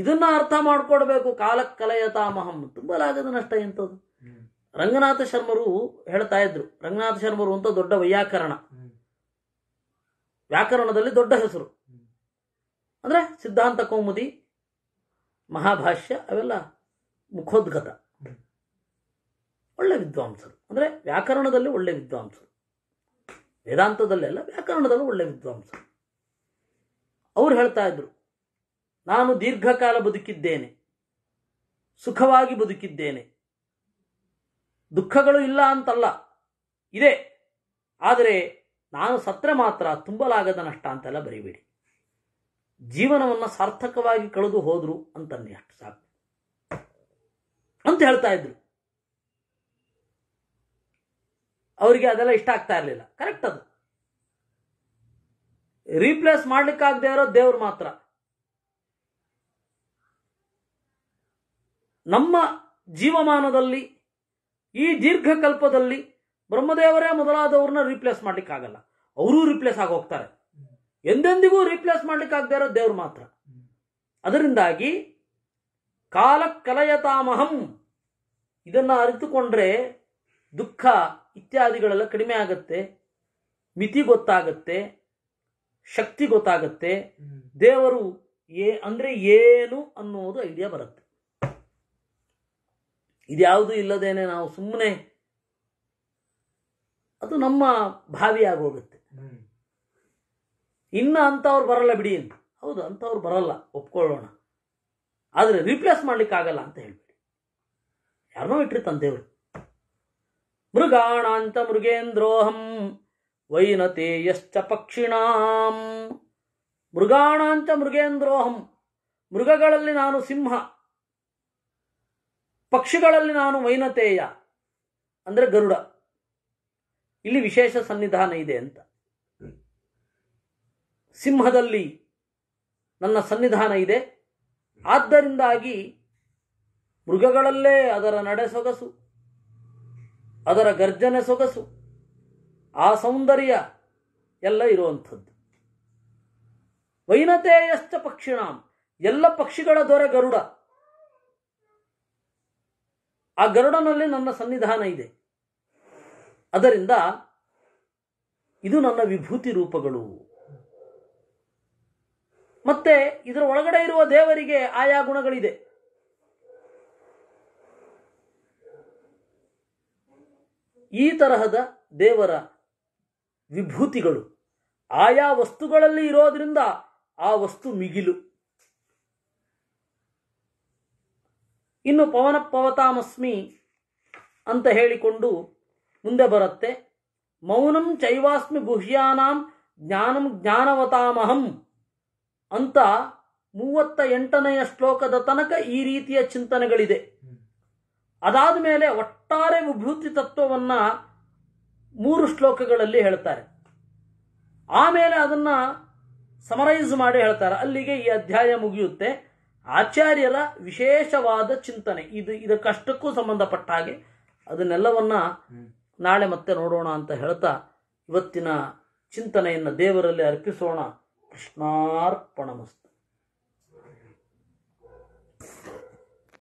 ಇದನ್ನ ಅರ್ಥ ಮಾಡ್ಕೊಡ್ಬೇಕು ಕಾಲಕ್ಕಲೆಯ ತಾಮಹಂ ತುಂಬಲಾಗದ ನಷ್ಟ ಎಂತದ್ದು ರಂಗನಾಥ ಶರ್ಮರು ಹೇಳ್ತಾ ಇದ್ರು ರಂಗನಾಥ ಶರ್ಮರು ಅಂತ ದೊಡ್ಡ ವೈಯಾಕರಣ ವ್ಯಾಕರಣದಲ್ಲಿ ದೊಡ್ಡ ಹೆಸರು ಅಂದರೆ ಸಿದ್ಧಾಂತ ಕೌಮುದಿ ಮಹಾಭಾಷ್ಯ ಅವೆಲ್ಲ ಮುಖೋದ್ಗತ ಒಳ್ಳೆ ವಿದ್ವಾಂಸರು ಅಂದರೆ ವ್ಯಾಕರಣದಲ್ಲಿ ಒಳ್ಳೆ ವಿದ್ವಾಂಸರು ವೇದಾಂತದಲ್ಲೆಲ್ಲ ವ್ಯಾಕರಣದಲ್ಲೂ ಒಳ್ಳೆ ವಿದ್ವಾಂಸರು ಅವ್ರು ಹೇಳ್ತಾ ಇದ್ರು ನಾನು ದೀರ್ಘಕಾಲ ಬದುಕಿದ್ದೇನೆ ಸುಖವಾಗಿ ಬದುಕಿದ್ದೇನೆ ದುಃಖಗಳು ಇಲ್ಲ ಅಂತಲ್ಲ ಇದೆ ಆದರೆ ನಾನು ಸತ್ರ ಮಾತ್ರ ತುಂಬಲಾಗದ ನಷ್ಟ ಅಂತೆಲ್ಲ ಬರಿಬೇಡಿ ಜೀವನವನ್ನು ಸಾರ್ಥಕವಾಗಿ ಕಳೆದು ಹೋದ್ರು ಅಂತಂದು ಅಷ್ಟು ಸಾಕು ಅಂತ ಹೇಳ್ತಾ ಇದ್ರು ಅವರಿಗೆ ಅದೆಲ್ಲ ಇಷ್ಟ ಆಗ್ತಾ ಇರಲಿಲ್ಲ ಕರೆಕ್ಟ್ ಅದು ರೀಪ್ಲೇಸ್ ಮಾಡ್ಲಿಕ್ಕಾಗದೇ ಇರೋ ದೇವ್ರು ಮಾತ್ರ ನಮ್ಮ ಜೀವಮಾನದಲ್ಲಿ ಈ ದೀರ್ಘಕಲ್ಪದಲ್ಲಿ ಬ್ರಹ್ಮದೇವರೇ ಮೊದಲಾದವ್ರನ್ನ ರೀಪ್ಲೇಸ್ ಮಾಡ್ಲಿಕ್ಕಾಗಲ್ಲ ಅವರೂ ರೀಪ್ಲೇಸ್ ಆಗಿ ಹೋಗ್ತಾರೆ ಎಂದೆಂದಿಗೂ ರೀಪ್ಲೇಸ್ ಆಗದೆ ಇರೋ ದೇವ್ರು ಮಾತ್ರ ಅದರಿಂದಾಗಿ ಕಾಲ ಕಲಯತಾಮಹಂ ಇದನ್ನ ಅರಿತುಕೊಂಡ್ರೆ ದುಃಖ ಇತ್ಯಾದಿಗಳೆಲ್ಲ ಕಡಿಮೆ ಆಗತ್ತೆ ಮಿತಿ ಗೊತ್ತಾಗತ್ತೆ ಶಕ್ತಿ ಗೊತ್ತಾಗತ್ತೆ ದೇವರು ಏ ಅಂದ್ರೆ ಏನು ಅನ್ನೋದು ಐಡಿಯಾ ಬರುತ್ತೆ ಇದ್ಯಾವುದು ಇಲ್ಲದೇನೆ ನಾವು ಸುಮ್ಮನೆ ಅದು ನಮ್ಮ ಭಾವಿಯಾಗೋಗುತ್ತೆ ಇನ್ನು ಅಂಥವ್ರು ಬರಲ್ಲ ಬಿಡಿ ಹೌದು ಅಂಥವ್ರು ಬರಲ್ಲ ಒಪ್ಕೊಳ್ಳೋಣ ಆದರೆ ಮಾಡ್ಲಿಕ್ಕೆ ಆಗಲ್ಲ ಅಂತ ಹೇಳ್ಬೇಡಿ ಯಾರನ್ನೋ ಇಟ್ರಿ ತಂದೆಯವರು ಮೃಗಾಣಾಂತ ಮೃಗೇಂದ್ರೋಹಂ ವೈನತೆ ಪಕ್ಷಿಣಾಂ ಮೃಗಾಣಾಂತ ಮೃಗೇಂದ್ರೋಹಂ ಮೃಗಗಳಲ್ಲಿ ನಾನು ಸಿಂಹ ಪಕ್ಷಿಗಳಲ್ಲಿ ನಾನು ವೈನತೇಯ ಅಂದರೆ ಗರುಡ ಇಲ್ಲಿ ವಿಶೇಷ ಸನ್ನಿಧಾನ ಇದೆ ಅಂತ ಸಿಂಹದಲ್ಲಿ ನನ್ನ ಸನ್ನಿಧಾನ ಇದೆ ಆದ್ದರಿಂದಾಗಿ ಮೃಗಗಳಲ್ಲೇ ಅದರ ನಡೆ ಸೊಗಸು ಅದರ ಗರ್ಜನೆ ಸೊಗಸು ಆ ಸೌಂದರ್ಯ ಎಲ್ಲ ಇರುವಂಥದ್ದು ವೈನತೆಯಷ್ಟ ಪಕ್ಷಿಣಾಂ ಎಲ್ಲ ಪಕ್ಷಿಗಳ ದೊರೆ ಗರುಡ ಆ ಗರುಡನಲ್ಲಿ ನನ್ನ ಸನ್ನಿಧಾನ ಇದೆ ಅದರಿಂದ ಇದು ನನ್ನ ವಿಭೂತಿ ರೂಪಗಳು ಮತ್ತೆ ಇದರ ಒಳಗಡೆ ಇರುವ ದೇವರಿಗೆ ಆಯಾ ಗುಣಗಳಿದೆ ಈ ತರಹದ ದೇವರ ವಿಭೂತಿಗಳು ಆಯಾ ವಸ್ತುಗಳಲ್ಲಿ ಇರೋದ್ರಿಂದ ಆ ವಸ್ತು ಮಿಗಿಲು ಇನ್ನು ಪವನ ಪವತಾಮಸ್ಮಿ ಅಂತ ಹೇಳಿಕೊಂಡು ಮುಂದೆ ಬರುತ್ತೆ ಮೌನಂ ಚೈವಾಸ್ಮಿ ಗುಹ್ಯಾನಾಂ ಜ್ಞಾನಂ ಜ್ಞಾನವತಾಮಹಂ ಅಂತ ಮೂವತ್ತ ಎಂಟನೆಯ ಶ್ಲೋಕದ ತನಕ ಈ ರೀತಿಯ ಚಿಂತನೆಗಳಿದೆ ಅದಾದ ಮೇಲೆ ಒಟ್ಟಾರೆ ವಿಭೂತಿ ತತ್ವವನ್ನ ಮೂರು ಶ್ಲೋಕಗಳಲ್ಲಿ ಹೇಳ್ತಾರೆ ಆಮೇಲೆ ಅದನ್ನ ಸಮರೈಸ್ ಮಾಡಿ ಹೇಳ್ತಾರೆ ಅಲ್ಲಿಗೆ ಈ ಅಧ್ಯಾಯ ಮುಗಿಯುತ್ತೆ ಆಚಾರ್ಯರ ವಿಶೇಷವಾದ ಚಿಂತನೆ ಇದು ಇದಕ್ಕಷ್ಟಕ್ಕೂ ಸಂಬಂಧಪಟ್ಟ ಹಾಗೆ ಅದನ್ನೆಲ್ಲವನ್ನ ನಾಳೆ ಮತ್ತೆ ನೋಡೋಣ ಅಂತ ಹೇಳ್ತಾ ಇವತ್ತಿನ ಚಿಂತನೆಯನ್ನು ದೇವರಲ್ಲಿ ಅರ್ಪಿಸೋಣ कृष्णार्पणमस्तु